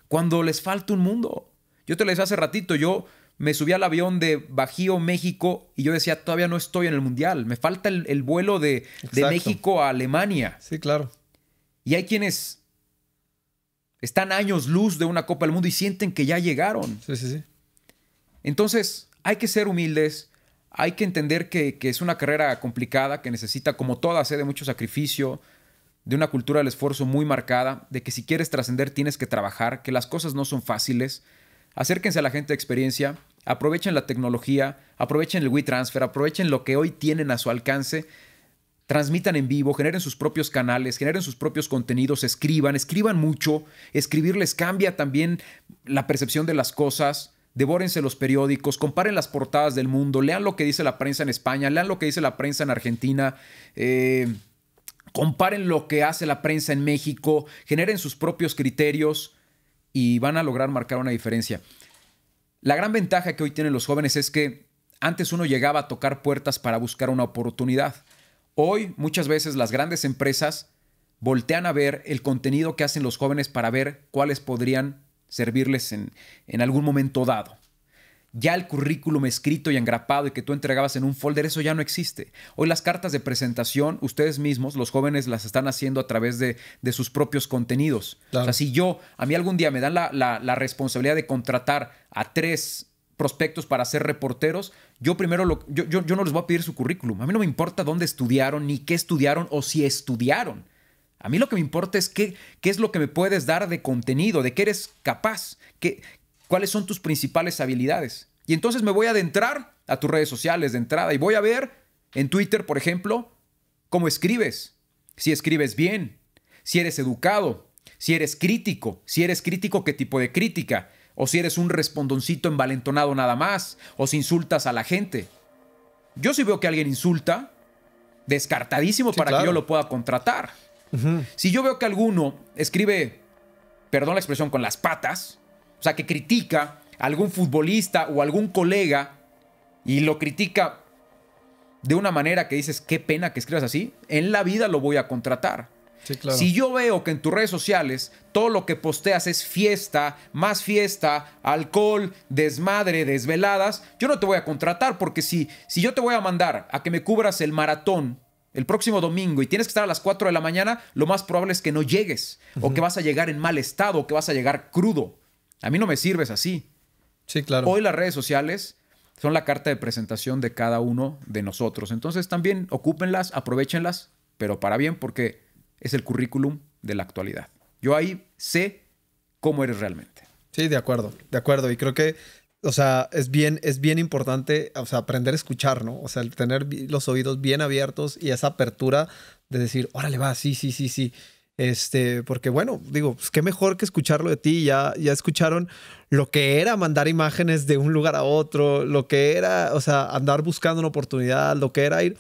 Cuando les falta un mundo. Yo te lo decía hace ratito, yo me subí al avión de Bajío, México, y yo decía, todavía no estoy en el Mundial. Me falta el, vuelo de, México a Alemania. Sí, claro. Y hay quienes están años luz de una Copa del Mundo y sienten que ya llegaron. Sí, sí, sí. Entonces, hay que ser humildes, hay que entender que, es una carrera complicada, que necesita, como todas, hacer ¿eh? de mucho sacrificio, de una cultura del esfuerzo muy marcada, de que si quieres trascender tienes que trabajar, que las cosas no son fáciles. Acérquense a la gente de experiencia, aprovechen la tecnología, aprovechen el WeTransfer, aprovechen lo que hoy tienen a su alcance, transmitan en vivo, generen sus propios canales, generen sus propios contenidos, escriban, escriban mucho, escribir les cambia también la percepción de las cosas. Devórense los periódicos, comparen las portadas del mundo, lean lo que dice la prensa en España, lean lo que dice la prensa en Argentina, eh, comparen lo que hace la prensa en México, generen sus propios criterios y van a lograr marcar una diferencia. La gran ventaja que hoy tienen los jóvenes es que antes uno llegaba a tocar puertas para buscar una oportunidad. Hoy muchas veces las grandes empresas voltean a ver el contenido que hacen los jóvenes para ver cuáles podrían servirles en, en algún momento dado. Ya el currículum escrito y engrapado y que tú entregabas en un folder, eso ya no existe. Hoy las cartas de presentación, ustedes mismos, los jóvenes, las están haciendo a través de, sus propios contenidos. O sea, si yo, a mí algún día me dan la, responsabilidad de contratar a tres prospectos para ser reporteros, yo primero lo, yo, yo, no les voy a pedir su currículum. A mí no me importa dónde estudiaron, ni qué estudiaron o si estudiaron. A mí lo que me importa es qué, qué es lo que me puedes dar de contenido, de qué eres capaz, qué, cuáles son tus principales habilidades. Y entonces me voy a adentrar a tus redes sociales de entrada y voy a ver en Twitter, por ejemplo, cómo escribes, si escribes bien, si eres educado, si eres crítico, si eres crítico, qué tipo de crítica, o si eres un respondoncito envalentonado nada más, o si insultas a la gente. Yo si veo que alguien insulta, descartadísimo para que yo lo pueda contratar. Si yo veo que alguno escribe, perdón la expresión, con las patas, o sea, que critica algún futbolista o algún colega y lo critica de una manera que dices, qué pena que escribas así, en la vida lo voy a contratar. Si yo veo que en tus redes sociales todo lo que posteas es fiesta, más fiesta, alcohol, desmadre, desveladas, yo no te voy a contratar porque si, si yo te voy a mandar a que me cubras el maratón el próximo domingo y tienes que estar a las 4 de la mañana, lo más probable es que no llegues o que vas a llegar en mal estado o que vas a llegar crudo. A mí no me sirves así. Sí, claro. Hoy las redes sociales son la carta de presentación de cada uno de nosotros. Entonces también ocúpenlas, aprovechenlas, pero para bien porque es el currículum de la actualidad. Yo ahí sé cómo eres realmente. Sí, de acuerdo, de acuerdo. Y creo que, o sea, es bien, es bien importante, o sea, aprender a escuchar, ¿no? O sea, tener los oídos bien abiertos y esa apertura de decir, órale, va, sí, sí, sí, sí. Este, porque bueno, digo, pues qué mejor que escucharlo de ti. Ya, ya escucharon lo que era mandar imágenes de un lugar a otro, lo que era, o sea, andar buscando una oportunidad, lo que era ir.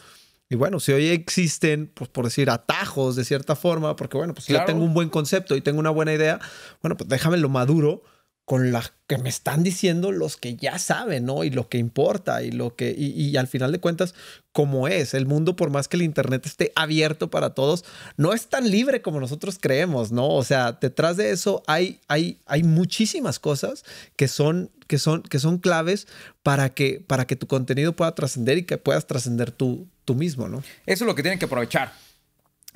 Y bueno, si hoy existen, pues por decir, atajos de cierta forma, porque bueno, pues si yo tengo un buen concepto y tengo una buena idea, bueno, pues déjame lo maduro con las que me están diciendo los que ya saben, ¿no? Y lo que importa y lo que, y, al final de cuentas, como es, el mundo, por más que el Internet esté abierto para todos, no es tan libre como nosotros creemos, ¿no? O sea, detrás de eso hay, hay, hay muchísimas cosas que son, que son, que son claves para que, para que tu contenido pueda trascender y que puedas trascender tú, tú mismo, ¿no? Eso es lo que tienen que aprovechar,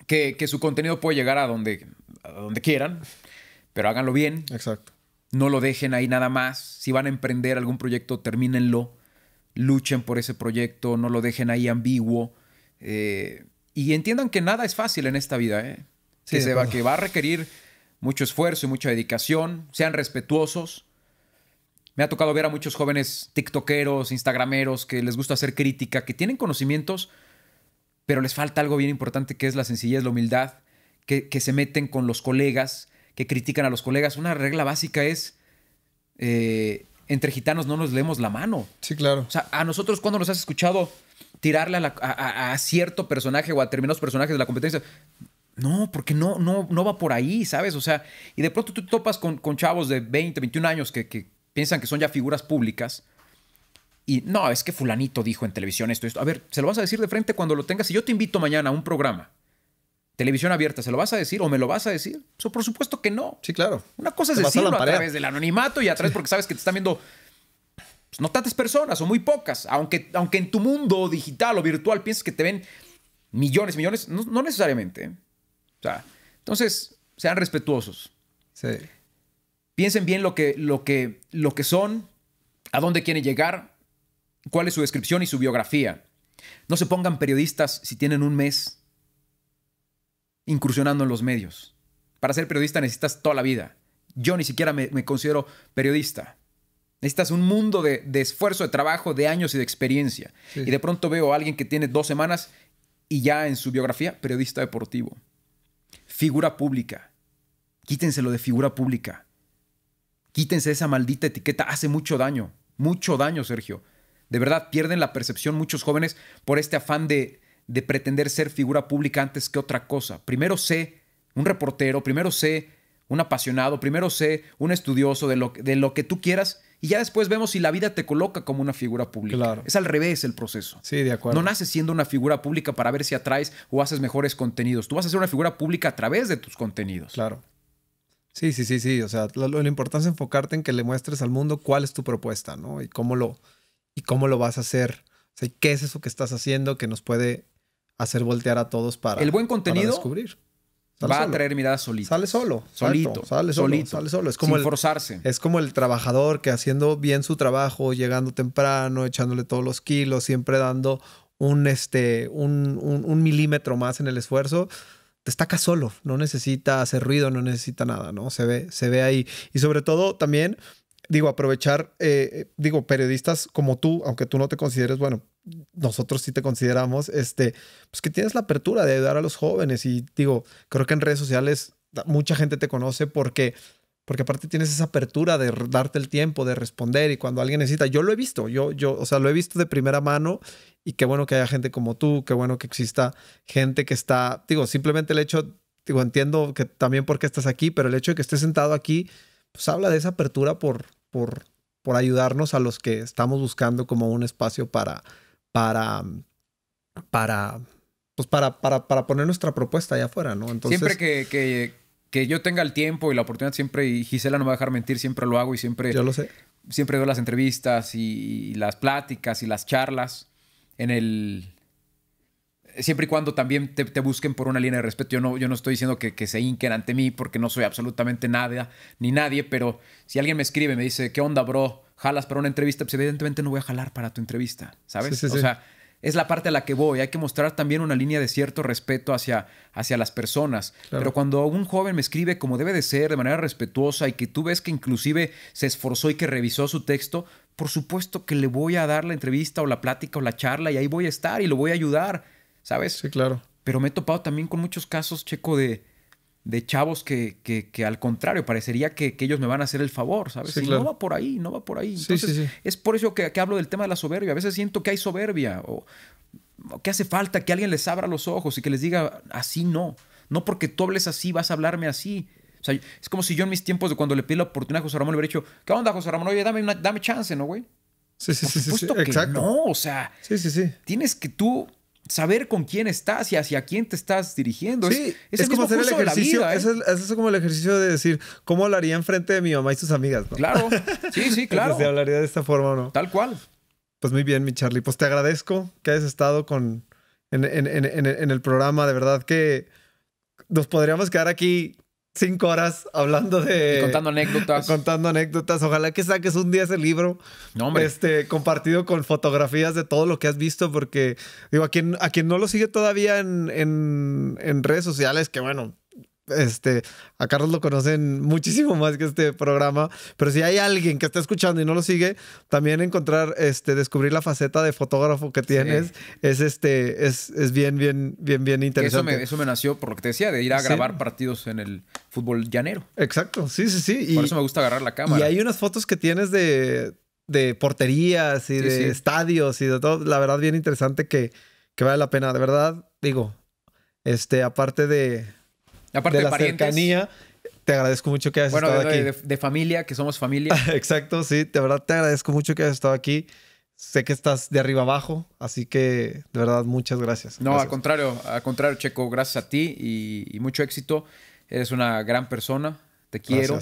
que, su contenido puede llegar a donde, a donde quieran, pero háganlo bien. Exacto no lo dejen ahí nada más. Si van a emprender algún proyecto, termínenlo, luchen por ese proyecto, no lo dejen ahí ambiguo. Eh, y entiendan que nada es fácil en esta vida, ¿eh? que, se va, que va a requerir mucho esfuerzo y mucha dedicación, sean respetuosos. Me ha tocado ver a muchos jóvenes tiktokeros, instagrameros, que les gusta hacer crítica, que tienen conocimientos, pero les falta algo bien importante que es la sencillez, la humildad, que se meten con los colegas, que critican a los colegas. Una regla básica es, eh, entre gitanos no nos leemos la mano. Sí, claro. O sea, a nosotros cuando nos has escuchado tirarle a, cierto personaje o a determinados personajes de la competencia, no, porque no, no, no va por ahí, ¿sabes? O sea, y de pronto tú topas con, chavos de 20, 21 años que, piensan que son ya figuras públicas. Y no, es que fulanito dijo en televisión esto, esto. A ver, se lo vas a decir de frente cuando lo tengas. y yo te invito mañana a un programa televisión abierta, ¿se lo vas a decir o me lo vas a decir? Eso por supuesto que no. Sí, claro. Una cosa es decirlo a, través del anonimato y a través porque sabes que te están viendo pues, no tantas personas o muy pocas, aunque, aunque en tu mundo digital o virtual pienses que te ven millones millones, no, necesariamente. ¿eh? O sea, entonces sean respetuosos. Sí. Piensen bien lo que, lo que, lo que son, a dónde quieren llegar, cuál es su descripción y su biografía. No se pongan periodistas si tienen un mes incursionando en los medios. Para ser periodista necesitas toda la vida. Yo ni siquiera me, considero periodista. Necesitas un mundo de, esfuerzo, de trabajo, de años y de experiencia. Y de pronto veo a alguien que tiene dos semanas y ya en su biografía, periodista deportivo. Figura pública. Quítenselo de figura pública. Quítense esa maldita etiqueta. Hace mucho daño. Mucho daño, Sergio. De verdad, pierden la percepción muchos jóvenes por este afán de, de pretender ser figura pública antes que otra cosa. Primero sé un reportero, primero sé un apasionado, primero sé un estudioso de lo, de lo que tú quieras y ya después vemos si la vida te coloca como una figura pública. Claro. Es al revés el proceso. Sí, de acuerdo. No naces siendo una figura pública para ver si atraes o haces mejores contenidos. Tú vas a ser una figura pública a través de tus contenidos. Claro. Sí, sí, sí, sí. O sea, lo, lo importante es enfocarte en que le muestres al mundo cuál es tu propuesta, ¿no? Y cómo lo, y cómo lo vas a hacer. O sea, ¿qué es eso que estás haciendo que nos puede hacer voltear a todos para, el buen contenido descubrir. va a traer miradas solitas. Sale solo. Solito. sale solo. Sale solo. Es como el, forzarse. Es como el trabajador que haciendo bien su trabajo, llegando temprano, echándole todos los kilos, siempre dando un, este, un, milímetro más en el esfuerzo destaca solo, no necesita hacer ruido, no necesita nada, ¿no? Se ve, se ve ahí. Y sobre todo también digo, aprovechar, eh, eh, digo, periodistas como tú, aunque tú no te consideres, bueno, nosotros sí te consideramos, este, pues que tienes la apertura de ayudar a los jóvenes y digo, creo que en redes sociales mucha gente te conoce porque... Porque aparte tienes esa apertura de darte el tiempo, de responder y cuando alguien necesita, yo lo he visto, yo, yo, o sea, lo he visto de primera mano y qué bueno que haya gente como tú, qué bueno que exista gente que está, digo, simplemente el hecho, digo, entiendo que también qué estás aquí, pero el hecho de que estés sentado aquí, pues habla de esa apertura por, por, por ayudarnos a los que estamos buscando como un espacio para, para, para, pues para, para, para poner nuestra propuesta allá afuera, ¿no? Entonces, siempre que, que, yo tenga el tiempo y la oportunidad, siempre, y Gisela no me va a dejar mentir, siempre lo hago y siempre. Yo lo sé. Siempre doy las entrevistas y las pláticas y las charlas en el siempre y cuando también te, busquen por una línea de respeto. Yo no, yo no estoy diciendo que, se hinquen ante mí porque no soy absolutamente nada ni nadie, pero si alguien me escribe y me dice, ¿qué onda, bro? ¿Jalas para una entrevista? Pues evidentemente no voy a jalar para tu entrevista, ¿sabes? o sea, es la parte a la que voy. Hay que mostrar también una línea de cierto respeto hacia, hacia las personas. Pero cuando un joven me escribe como debe de ser, de manera respetuosa, y que tú ves que inclusive se esforzó y que revisó su texto, por supuesto que le voy a dar la entrevista o la plática o la charla y ahí voy a estar y lo voy a ayudar ¿sabes? Sí, claro. Pero me he topado también con muchos casos, Checo, de, chavos que, al contrario, parecería que, ellos me van a hacer el favor, ¿sabes? Sí, no va por ahí, no va por ahí. Entonces, es por eso que, hablo del tema de la soberbia. A veces siento que hay soberbia o, que hace falta que alguien les abra los ojos y que les diga, así no. No porque tú hables así, vas a hablarme así. O sea, es como si yo en mis tiempos de cuando le pide la oportunidad a José Ramón le hubiera dicho, ¿qué onda, José Ramón? Oye, dame, dame chance, ¿no, güey? Sí, sí, sí, sí, Exacto. No, o sea, sí, sí, sí. tienes que tú saber con quién estás y hacia quién te estás dirigiendo. Sí, es, como hacer el ejercicio. ¿eh? es, como el ejercicio de decir, ¿cómo hablaría en frente de mi mamá y sus amigas? Claro, sí, sí, claro. hablaría de esta forma o no. Tal cual. Pues muy bien, mi Charlie. Pues te agradezco que hayas estado con, en, en, en, en el programa. De verdad que nos podríamos quedar aquí cinco horas hablando de. contando anécdotas. Contando anécdotas. Ojalá que saques un día ese libro. No, hombre. Este, compartido con fotografías de todo lo que has visto, porque, digo, a quien, a quien no lo sigue todavía en redes sociales, que bueno, este, a Carlos lo conocen muchísimo más que este programa, pero si hay alguien que está escuchando y no lo sigue, también encontrar, este, descubrir la faceta de fotógrafo que tienes, es este, es, es, bien, bien, bien, bien interesante. Eso me, nació por lo que te decía, de ir a grabar partidos en el fútbol llanero. Exacto, sí, sí, sí. Y, por eso me gusta agarrar la cámara. Y hay unas fotos que tienes de, porterías y de estadios y de todo, la verdad bien interesante que, que vale la pena, de verdad, digo, este, aparte de Aparte de, de la cercanía. Te agradezco mucho que hayas estado aquí. Bueno, de familia, que somos familia. Exacto, sí. De verdad te agradezco mucho que hayas estado aquí sé que estás de arriba abajo, así que de verdad muchas gracias. No, al contrario, al contrario, Checo, gracias a ti y, mucho éxito. Eres una gran persona, te quiero,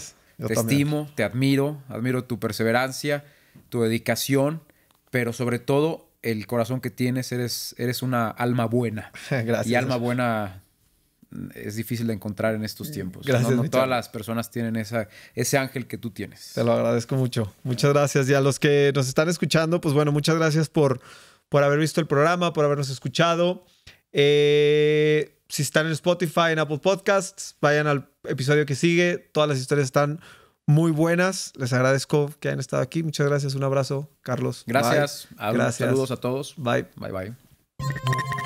te estimo, te admiro, admiro tu perseverancia, tu dedicación, pero sobre todo el corazón que tienes, eres, eres una alma buena. gracias. Y alma buena es difícil de encontrar en estos tiempos. Gracias. todas las personas tienen esa, ese ángel que tú tienes. Te lo agradezco mucho. Muchas gracias. Y a los que nos están escuchando, pues bueno, muchas gracias por, por haber visto el programa, por habernos escuchado. Eh, si están en Spotify, en Apple Podcasts, vayan al episodio que sigue. Todas las historias están muy buenas. Les agradezco que hayan estado aquí. Muchas gracias. Un abrazo, Carlos. Gracias. Gracias. Saludos a todos. Bye. Bye, bye.